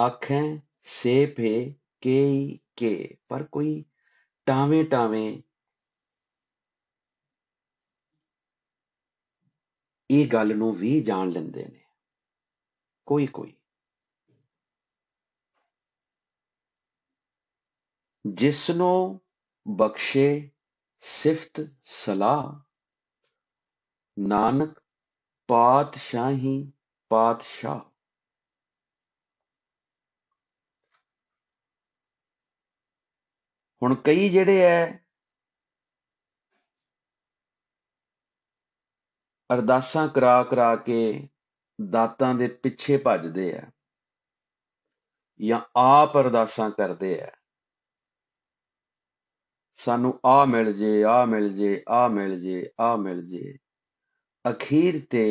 ਆਖੈਂ ਸੇ ਭੇ ਕੇਈ ਕੇ ਪਰ ਕੋਈ ਟਾਵੇਂ ਟਾਵੇਂ ਇਹ ਗੱਲ ਨੂੰ ਵੀ ਜਾਣ ਲੈਂਦੇ ਨੇ ਕੋਈ ਕੋਈ ਜਿਸ ਨੂੰ ਬਖਸ਼ੇ ਸਿਫਤ ਸਲਾਹ ਨਾਨਕ ਪਾਤਸ਼ਾਹੀ ਪਾਤਸ਼ਾਹ ਹੁਣ ਕਈ ਜਿਹੜੇ ਐ ਅਰਦਾਸਾਂ ਕਰਾ ਕਰਾ ਕੇ ਦਾਤਾਂ ਦੇ ਪਿੱਛੇ ਭੱਜਦੇ ਆ ਜਾਂ ਆਪ ਅਰਦਾਸਾਂ ਕਰਦੇ ਆ ਸਾਨੂੰ ਆ ਮਿਲ ਜੇ ਆ ਮਿਲ ਜੇ ਆ ਮਿਲ ਜੇ ਆ ਮਿਲ ਜੇ ਅਖੀਰ ਤੇ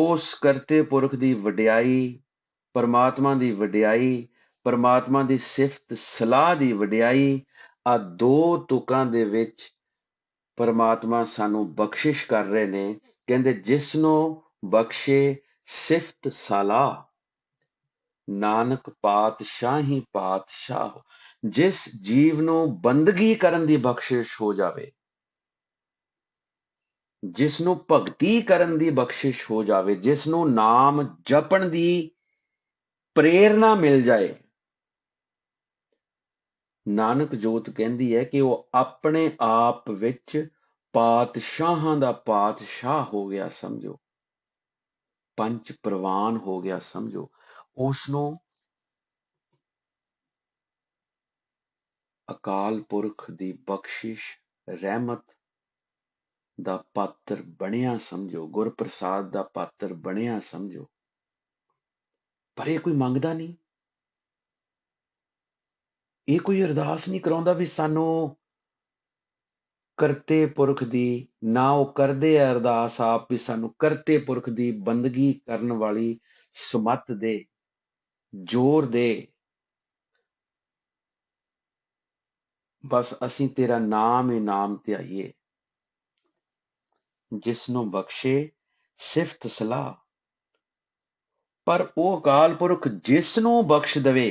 ਉਸ ਕਰਤੇ ਪੁਰਖ ਦੀ ਵਡਿਆਈ ਪਰਮਾਤਮਾ ਦੀ ਵਡਿਆਈ ਪਰਮਾਤਮਾ ਦੀ ਸਿਫਤ ਸਲਾਹ ਦੀ ਵਡਿਆਈ ਆ ਦੋ ਤੁਕਾਂ ਦੇ ਵਿੱਚ ਪਰਮਾਤਮਾ ਸਾਨੂੰ ਬਖਸ਼ਿਸ਼ ਕਰ ਰਹੇ ਨੇ ਕਹਿੰਦੇ ਜਿਸ ਨੂੰ ਬਖਸ਼ੇ ਸਿਫਤ ਸਲਾਹ ਨਾਨਕ ਪਾਤਸ਼ਾਹੀ ਪਾਤਸ਼ਾਹ ਜਿਸ ਜੀਵ ਨੂੰ ਬੰਦਗੀ ਕਰਨ ਦੀ ਬਖਸ਼ਿਸ਼ ਹੋ ਜਾਵੇ ਜਿਸ ਨੂੰ ਭਗਤੀ ਕਰਨ ਦੀ ਬਖਸ਼ਿਸ਼ ਹੋ ਜਾਵੇ ਜਿਸ ਨੂੰ ਨਾਮ ਜਪਣ ਦੀ ਪ੍ਰੇਰਣਾ ਮਿਲ ਜਾਏ ਨਾਨਕ ਜੋਤ ਕਹਿੰਦੀ ਹੈ ਕਿ ਉਹ ਆਪਣੇ ਆਪ ਵਿੱਚ ਪਾਤਸ਼ਾਹਾਂ ਦਾ ਪਾਤਸ਼ਾਹ ਹੋ ਗਿਆ ਸਮਝੋ ਪੰਚ ਪ੍ਰਵਾਨ ਹੋ ਗਿਆ ਸਮਝੋ ਉਸ ਨੂੰ ਅਕਾਲ ਪੁਰਖ ਦੀ ਬਖਸ਼ਿਸ਼ ਰਹਿਮਤ ਦਾ ਪਾਤਰ ਬਣਿਆ ਸਮਝੋ ਗੁਰਪ੍ਰਸਾਦ ਦਾ ਪਾਤਰ ਬਣਿਆ ਸਮਝੋ ਪਰ ਇਹ ਕੋਈ ਮੰਗਦਾ ਨਹੀਂ ਇਹ ਕੋਈ ਅਰਦਾਸ ਨਹੀਂ ਕਰਾਉਂਦਾ ਵੀ ਸਾਨੂੰ ਕਰਤੇ ਪੁਰਖ ਦੀ ਨਾ ਉਹ ਕਰਦੇ ਆ ਅਰਦਾਸ ਆਪ ਵੀ ਸਾਨੂੰ ਕਰਤੇ ਪੁਰਖ ਦੀ ਬੰਦਗੀ ਕਰਨ ਵਾਲੀ ਸਮਤ ਦੇ ਜੋਰ ਦੇ ਬਸ ਅਸੀਂ ਤੇਰਾ ਨਾਮ ਹੀ ਨਾਮ ਧਿਆਈਏ ਜਿਸ ਨੂੰ ਬਖਸ਼ੇ ਸਿਫਤ ਸਲਾਹ ਪਰ ਉਹ ਅਕਾਲ ਪੁਰਖ ਜਿਸ ਨੂੰ ਬਖਸ਼ ਦਵੇ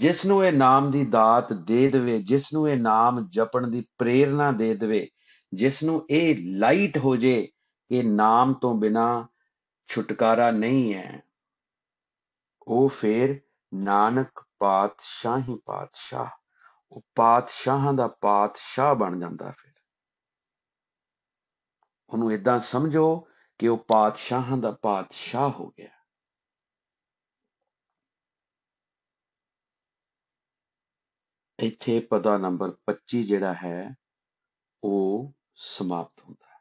ਜਿਸ ਨੂੰ ਇਹ ਨਾਮ ਦੀ ਦਾਤ ਦੇ ਦੇਵੇ ਜਿਸ ਨੂੰ ਇਹ ਨਾਮ ਜਪਣ ਦੀ ਪ੍ਰੇਰਣਾ ਦੇ ਦੇਵੇ ਜਿਸ ਨੂੰ ਇਹ ਲਾਈਟ ਹੋ ਜੇ ਕਿ ਨਾਮ ਤੋਂ ਬਿਨਾ ਛੁਟਕਾਰਾ ਨਹੀਂ ਹੈ ਉਹ ਫੇਰ ਨਾਨਕ ਪਾਤਸ਼ਾਹੀ ਪਾਤਸ਼ਾਹ ਉਹ ਪਾਤਸ਼ਾਹਾਂ ਦਾ ਪਾਤਸ਼ਾਹ ਬਣ ਜਾਂਦਾ ਫਿਰ ਉਹਨੂੰ ਇਦਾਂ ਸਮਝੋ ਕਿ ਉਹ ਪਾਤਸ਼ਾਹਾਂ ਦਾ ਪਾਤਸ਼ਾਹ ਹੋ ਗਿਆ ਇੱਥੇ ਪਦਾ ਨੰਬਰ 25 ਜਿਹੜਾ ਹੈ ਉਹ ਸਮਾਪਤ ਹੁੰਦਾ ਹੈ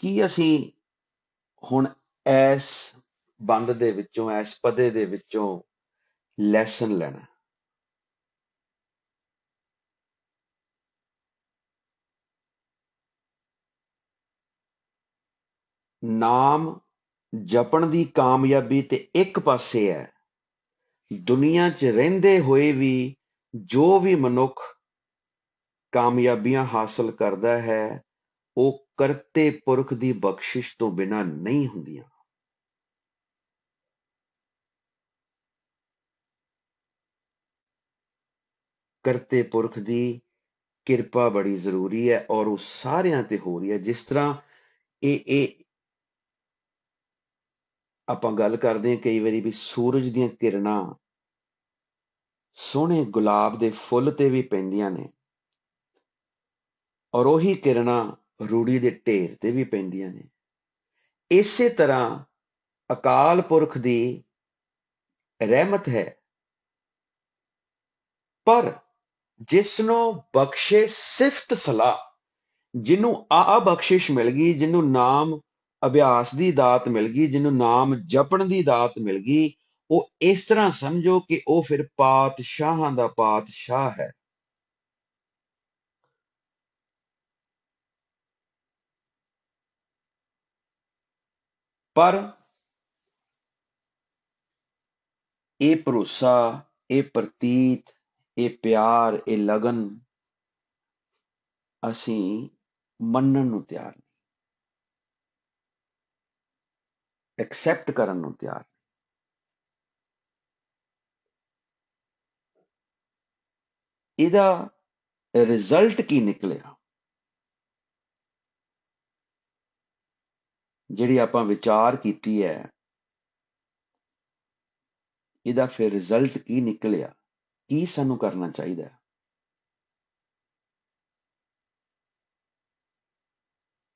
ਕੀ ਅਸੀਂ ਹੁਣ ਇਸ ਬੰਦ ਦੇ ਵਿੱਚੋਂ ਇਸ ਪਦੇ ਦੇ ਵਿੱਚੋਂ ਲੈਸਨ ਲੈਣਾ ਨਾਮ ਜਪਣ ਦੀ ਕਾਮਯਾਬੀ ਤੇ ਇੱਕ ਪਾਸੇ ਹੈ ਦੁਨੀਆ 'ਚ ਰਹਿੰਦੇ ਹੋਏ ਵੀ ਜੋ ਵੀ ਮਨੁੱਖ ਕਾਮਯਾਬੀਆਂ ਹਾਸਲ ਕਰਦਾ ਹੈ ਉਹ ਕਰਤੇ ਪੁਰਖ ਦੀ ਬਖਸ਼ਿਸ਼ ਤੋਂ ਬਿਨਾ ਨਹੀਂ ਹੁੰਦੀਆਂ ਕਰਤੇ ਪੁਰਖ ਦੀ ਕਿਰਪਾ ਬੜੀ ਜ਼ਰੂਰੀ ਹੈ ਔਰ ਉਹ ਸਾਰਿਆਂ ਤੇ ਹੋ ਰਹੀ ਹੈ ਜਿਸ ਤਰ੍ਹਾਂ ਇਹ ਇਹ ਆਪਾਂ ਗੱਲ ਕਰਦੇ ਹਾਂ ਕਈ ਵਾਰੀ ਵੀ ਸੂਰਜ ਦੀਆਂ ਕਿਰਨਾਂ ਸੋਹਣੇ ਗੁਲਾਬ ਦੇ ਫੁੱਲ ਤੇ ਵੀ ਪੈਂਦੀਆਂ ਨੇ ਔਰ ਉਹੀ ਕਿਰਨਾਂ ਰੂੜੀ ਦੇ ਢੇਰ ਤੇ ਵੀ ਪੈਂਦੀਆਂ ਨੇ ਇਸੇ ਤਰ੍ਹਾਂ ਅਕਾਲ ਪੁਰਖ ਦੀ ਰਹਿਮਤ ਹੈ ਪਰ ਜਿਸ ਨੂੰ ਬਖਸ਼ੇ ਸਿਫਤ ਸਲਾ ਜਿਹਨੂੰ ਆ ਬਖਸ਼ਿਸ਼ ਮਿਲ ਗਈ ਜਿਹਨੂੰ ਨਾਮ ਅਭਿਆਸ ਦੀ ਦਾਤ ਮਿਲ ਗਈ ਜਿਹਨੂੰ ਨਾਮ ਜਪਣ ਦੀ ਦਾਤ ਮਿਲ ਗਈ ਉਹ ਇਸ ਤਰ੍ਹਾਂ ਸਮਝੋ ਕਿ ਉਹ ਫਿਰ ਪਾਤਸ਼ਾਹਾਂ ਦਾ ਪਾਤਸ਼ਾਹ ਹੈ ਪਰ ਇਹ ਭਰੋਸਾ ਇਹ ਪ੍ਰਤੀਤ ਇਹ ਪਿਆਰ ਇਹ ਲਗਨ ਅਸੀਂ ਮੰਨਣ ਨੂੰ ਤਿਆਰ ਐਕਸੈਪਟ ਕਰਨ ਨੂੰ ਤਿਆਰ ਇਹਦਾ ਰਿਜ਼ਲਟ ਕੀ ਨਿਕਲਿਆ ਜਿਹੜੀ ਆਪਾਂ ਵਿਚਾਰ ਕੀਤੀ ਹੈ ਇਹਦਾ ਫਿਰ ਰਿਜ਼ਲਟ ਕੀ ਨਿਕਲਿਆ ਕੀ ਸਾਨੂੰ ਕਰਨਾ ਚਾਹੀਦਾ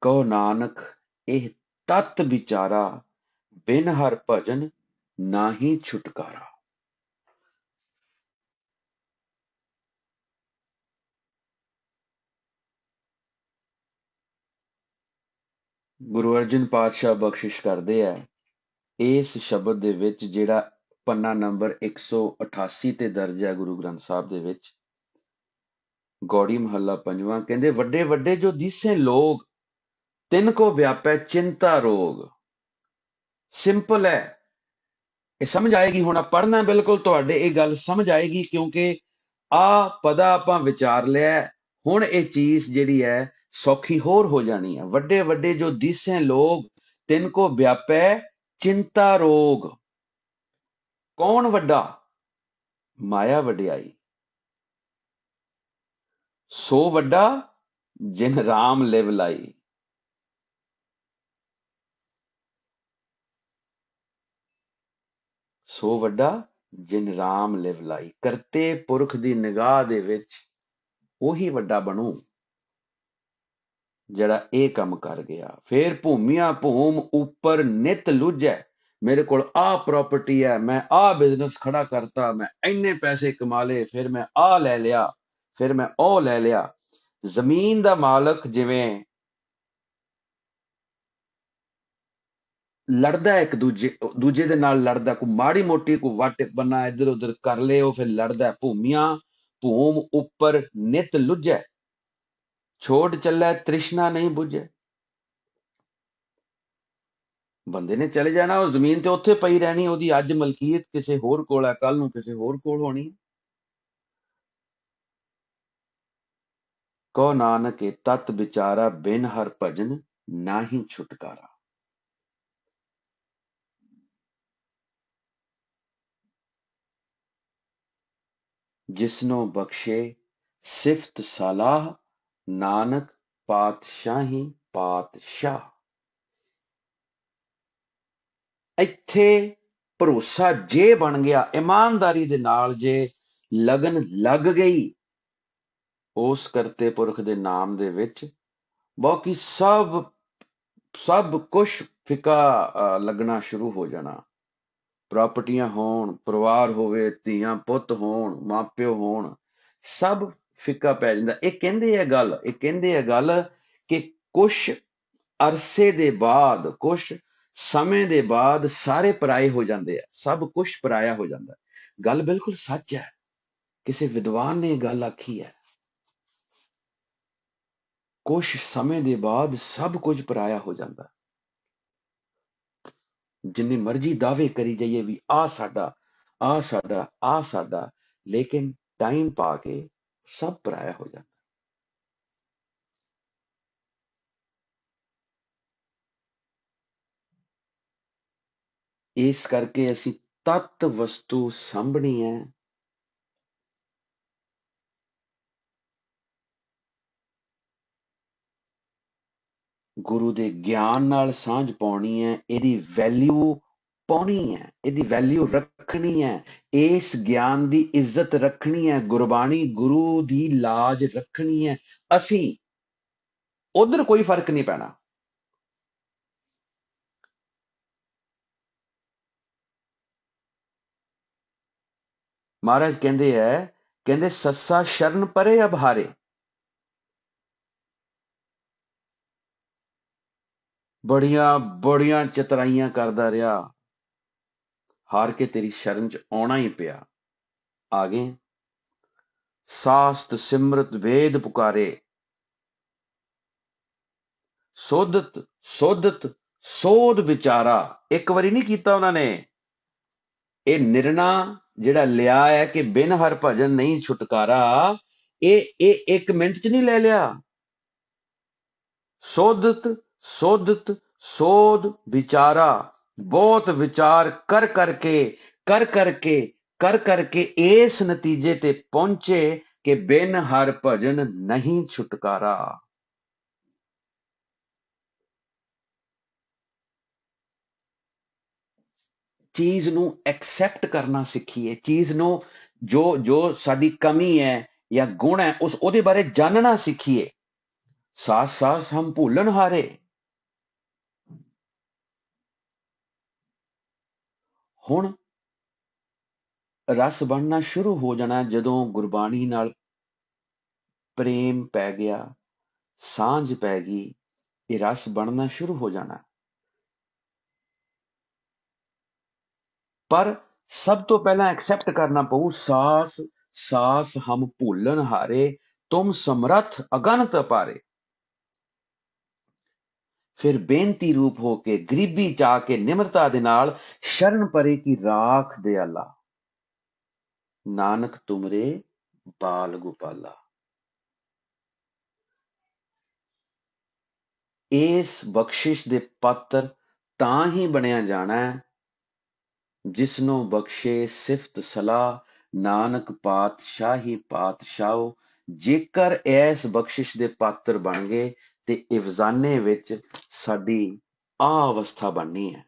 ਕੋ ਨਾਨਕ ਇਹ ਤਤ ਵਿਚਾਰਾ ਬਿਨ ਹਰ ਭਜਨ ਨਾਹੀ ਛੁਟਕਾਰਾ ਗੁਰੂ ਅਰਜਨ ਪਾਤਸ਼ਾਹ ਬਖਸ਼ਿਸ਼ ਕਰਦੇ ਆ ਇਸ ਸ਼ਬਦ ਦੇ ਵਿੱਚ ਜਿਹੜਾ ਪੰਨਾ ਨੰਬਰ 188 ਤੇ ਦਰਜ ਹੈ ਗੁਰੂ ਗ੍ਰੰਥ ਸਾਹਿਬ ਦੇ ਵਿੱਚ ਗੋੜੀ ਮਹੱਲਾ ਪੰਜਵਾਂ ਕਹਿੰਦੇ ਵੱਡੇ ਵੱਡੇ ਜੋ ਦੀਸੇ ਲੋਗ ਤਿੰਨ ਕੋ ਵਿਆਪੈ ਚਿੰਤਾ ਰੋਗ सिंपल है समझ आएगी हूँ पढ़ना बिल्कुल तो गल समझ आएगी क्योंकि आ पदा आपार लिया हूँ ये चीज जी है सौखी होर हो जानी है व्डे व्डे जो दिसे लोग तिनको व्यापे चिंता रोग कौन वा माया वड्याई सो वा जिन राम लिव लाई ਸੋ ਵੱਡਾ ਜਿਨ ਰਾਮ ਲਿਵ ਲਾਈ ਕਰਤੇ ਪੁਰਖ ਦੀ ਨਿਗਾਹ ਦੇ ਵਿੱਚ ਉਹੀ ਵੱਡਾ ਬਣੂ ਜਿਹੜਾ ਇਹ ਕੰਮ ਕਰ ਗਿਆ ਫੇਰ ਭੂਮੀਆਂ ਭੂਮ ਉੱਪਰ ਨਿਤ ਲੁੱਝੈ ਮੇਰੇ ਕੋਲ ਆ ਪ੍ਰਾਪਰਟੀ ਹੈ ਮੈਂ ਆ ਬਿਜ਼ਨਸ ਖੜਾ ਕਰਤਾ ਮੈਂ ਇੰਨੇ ਪੈਸੇ ਕਮਾ ਲਏ ਫਿਰ ਮੈਂ ਆ ਲੈ ਲਿਆ ਫਿਰ ਮੈਂ ਉਹ ਲੈ ਲਿਆ ਜ਼ਮੀਨ ਦਾ ਮਾਲਕ ਜਿਵੇਂ ਲੜਦਾ ਇੱਕ ਦੂਜੇ ਦੂਜੇ ਦੇ ਨਾਲ ਲੜਦਾ ਕੋ ਮਾੜੀ ਮੋਟੀ ਕੋ ਵਾਟਕ ਬਣਾ ਇਧਰ ਉਧਰ ਕਰ ਲੇ ਉਹ ਫਿਰ ਲੜਦਾ ਭੂਮੀਆਂ ਭੂਮ ਉੱਪਰ ਨਿਤ ਲੁੱਜੈ ਛੋੜ ਚੱਲੈ ਤ੍ਰਿਸ਼ਨਾ ਨਹੀਂ 부ਝੈ ਬੰਦੇ ਨੇ ਚਲੇ ਜਾਣਾ ਉਹ ਜ਼ਮੀਨ ਤੇ ਉੱਥੇ ਪਈ ਰਹਿਣੀ ਉਹਦੀ ਅੱਜ ਮਲਕੀਅਤ ਕਿਸੇ ਹੋਰ ਕੋਲ ਹੈ ਕੱਲ ਨੂੰ ਕਿਸੇ ਹੋਰ ਕੋਲ ਹੋਣੀ ਕੋ ਨਾਨਕ ਤਤ ਵਿਚਾਰਾ ਬਿਨ ਹਰ ਭਜਨ ਨਾਹੀ ਛੁਟਕਾਰਾ ਨੂੰ ਬਖਸ਼ੇ ਸਿਫਤ ਸਲਾਹ ਨਾਨਕ ਪਾਤਸ਼ਾਹੀ ਪਾਤਸ਼ਾਹ ਇੱਥੇ ਭਰੋਸਾ ਜੇ ਬਣ ਗਿਆ ਇਮਾਨਦਾਰੀ ਦੇ ਨਾਲ ਜੇ ਲਗਨ ਲੱਗ ਗਈ ਉਸ ਕਰਤੇ ਪੁਰਖ ਦੇ ਨਾਮ ਦੇ ਵਿੱਚ ਬਾਕੀ ਸਭ ਸਭ ਕੁਝ ਫਿਕਾ ਲੱਗਣਾ ਸ਼ੁਰੂ ਹੋ ਜਾਣਾ ਪ੍ਰਾਪਰਟੀਆਂ ਹੋਣ ਪਰਿਵਾਰ ਹੋਵੇ ਧੀਆਂ ਪੁੱਤ ਹੋਣ ਮਾਪਿਓ ਹੋਣ ਸਭ ਫਿੱਕਾ ਪੈ ਜਾਂਦਾ ਇਹ ਕਹਿੰਦੇ ਆ ਗੱਲ ਇਹ ਕਹਿੰਦੇ ਆ ਗੱਲ ਕਿ ਕੁਛ ਅਰਸੇ ਦੇ ਬਾਅਦ ਕੁਛ ਸਮੇਂ ਦੇ ਬਾਅਦ ਸਾਰੇ ਪਰਾਏ ਹੋ ਜਾਂਦੇ ਆ ਸਭ ਕੁਛ ਪਰਾਇਆ ਹੋ ਜਾਂਦਾ ਗੱਲ ਬਿਲਕੁਲ ਸੱਚ ਹੈ ਕਿਸੇ ਵਿਦਵਾਨ ਨੇ ਗੱਲ ਆਖੀ ਹੈ ਕੁਛ ਸਮੇਂ ਦੇ ਬਾਅਦ ਸਭ ਕੁਝ ਪਰਾਇਆ ਹੋ ਜਾਂਦਾ ਜਿੰਨੇ ਮਰਜ਼ੀ ਦਾਅਵੇ ਕਰੀ ਜਾਈਏ ਵੀ ਆ ਸਾਡਾ ਆ ਸਾਡਾ ਆ ਸਾਡਾ ਲੇਕਿਨ ਟਾਈਮ ਪਾ ਕੇ ਸਭ ਪਰਾਇਆ ਹੋ ਜਾਂਦਾ ਇਸ ਕਰਕੇ ਅਸੀਂ ਤਤ ਵਸਤੂ ਸੰਭਣੀ ਹੈ ਗੁਰੂ ਦੇ ਗਿਆਨ ਨਾਲ ਸਾਂਝ ਪਾਉਣੀ ਹੈ ਇਹਦੀ ਵੈਲਿਊ ਪਾਉਣੀ ਹੈ ਇਹਦੀ ਵੈਲਿਊ ਰੱਖਣੀ ਹੈ ਇਸ ਗਿਆਨ ਦੀ ਇੱਜ਼ਤ ਰੱਖਣੀ ਹੈ ਗੁਰਬਾਣੀ ਗੁਰੂ ਦੀ ਲਾਜ ਰੱਖਣੀ ਹੈ ਅਸੀਂ ਉਧਰ ਕੋਈ ਫਰਕ ਨਹੀਂ ਪੈਣਾ ਮਹਾਰਾਜ ਕਹਿੰਦੇ ਹੈ ਕਹਿੰਦੇ ਸੱਸਾ ਸ਼ਰਨ ਪਰੇ ਅਭਾਰੇ ਬੜੀਆਂ ਬੜੀਆਂ ਚਤਰਾਈਆਂ ਕਰਦਾ ਰਿਹਾ ਹਾਰ ਕੇ ਤੇਰੀ ਸ਼ਰਨ ਚ ਆਉਣਾ ਹੀ ਪਿਆ ਆ ਗਏ ਸਾਸਤ ਸਿਮਰਤ ਵੇਦ ਪੁਕਾਰੇ ਸੋਧਤ ਸੋਧਤ ਸੋਧ ਵਿਚਾਰਾ ਇੱਕ ਵਾਰੀ ਨਹੀਂ ਕੀਤਾ ਉਹਨਾਂ ਨੇ ਇਹ ਨਿਰਣਾ ਜਿਹੜਾ ਲਿਆ ਹੈ ਕਿ ਬਿਨ ਹਰ ਭਜਨ ਨਹੀਂ ਛੁਟਕਾਰਾ ਇਹ ਇਹ 1 ਮਿੰਟ ਚ ਨਹੀਂ ਲੈ ਲਿਆ ਸੋਧਤ ਸੋਧਤ ਸੋਧ ਵਿਚਾਰਾ ਬਹੁਤ ਵਿਚਾਰ ਕਰ ਕਰਕੇ ਕਰ ਕਰਕੇ ਕਰ ਕਰਕੇ ਇਸ ਨਤੀਜੇ ਤੇ ਪਹੁੰਚੇ ਕਿ ਬਿਨ ਹਰ ਭਜਨ ਨਹੀਂ ਛੁਟਕਾਰਾ ਚੀਜ਼ ਨੂੰ ਐਕਸੈਪਟ ਕਰਨਾ ਸਿੱਖੀਏ ਚੀਜ਼ ਨੂੰ ਜੋ ਜੋ ਸਾਡੀ ਕਮੀ ਹੈ ਜਾਂ ਗੁਣ ਹੈ ਉਸ ਉਹਦੇ ਬਾਰੇ ਜਾਣਨਾ ਸਿੱਖੀਏ ਸਾਸ ਸਾਸ ਹਮ ਭੁੱਲਣ ਹਾਰੇ ਹੁਣ ਰਸ ਬਣਨਾ ਸ਼ੁਰੂ ਹੋ ਜਾਣਾ ਜਦੋਂ ਗੁਰਬਾਣੀ ਨਾਲ ਪ੍ਰੇਮ ਪੈ ਗਿਆ ਸਾਂਝ ਪੈ ਗਈ ਇਹ ਰਸ ਬਣਨਾ ਸ਼ੁਰੂ ਹੋ ਜਾਣਾ ਪਰ ਸਭ ਤੋਂ ਪਹਿਲਾਂ ਐਕਸੈਪਟ ਕਰਨਾ ਪਊ ਸਾਸ ਸਾਸ ਹਮ ਭੁੱਲਨ ਹਾਰੇ ਤੁਮ ਸਮਰਥ ਅਗਨਤ ਅਪਾਰੇ ਫਿਰ ਬੇਨਤੀ ਰੂਪ ਹੋ ਕੇ ਗਰੀਬੀ ਜਾ ਕੇ ਨਿਮਰਤਾ ਦੇ ਨਾਲ ਸ਼ਰਨ ਪਰੇ ਕੀ ਰਾਖ ਦੇ ਅੱਲਾ ਨਾਨਕ ਤੁਮਰੇ ਬਾਲ ਗੋਪਾਲਾ ਇਸ ਬਖਸ਼ਿਸ਼ ਦੇ ਪਾਤਰ ਤਾਂ ਹੀ ਬਣਿਆ ਜਾਣਾ ਜਿਸ ਨੂੰ ਬਖਸ਼ੇ ਸਿਫਤ ਸਲਾ ਨਾਨਕ ਪਾਤਸ਼ਾਹੀ ਪਾਤਸ਼ਾਹੋ ਜੇਕਰ ਇਸ ਬਖਸ਼ਿਸ਼ ਦੇ ਪਾਤਰ ਬਣ ਗਏ ਤੇ ਇਵਜ਼ਾਨੇ ਵਿੱਚ ਸਾਡੀ ਆ ਅਵਸਥਾ ਬਣਨੀ ਹੈ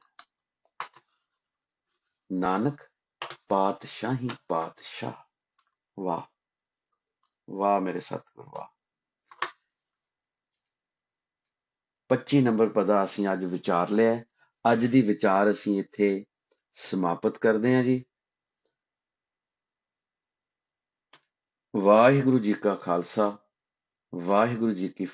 ਨਾਨਕ ਪਾਤਸ਼ਾਹੀ ਪਾਤਸ਼ਾਹ ਵਾਹ ਵਾਹ ਮੇਰੇ ਸਤਿਗੁਰ ਵਾਹ 25 ਨੰਬਰ ਪਦਾ ਅਸੀਂ ਅੱਜ ਵਿਚਾਰ ਲਿਆ ਅੱਜ ਦੀ ਵਿਚਾਰ ਅਸੀਂ ਇੱਥੇ ਸਮਾਪਤ ਕਰਦੇ ਹਾਂ ਜੀ ਵਾਹਿਗੁਰੂ ਜੀ ਕਾ ਖਾਲਸਾ ਵਾਹਿਗੁਰੂ ਜੀ ਕੀ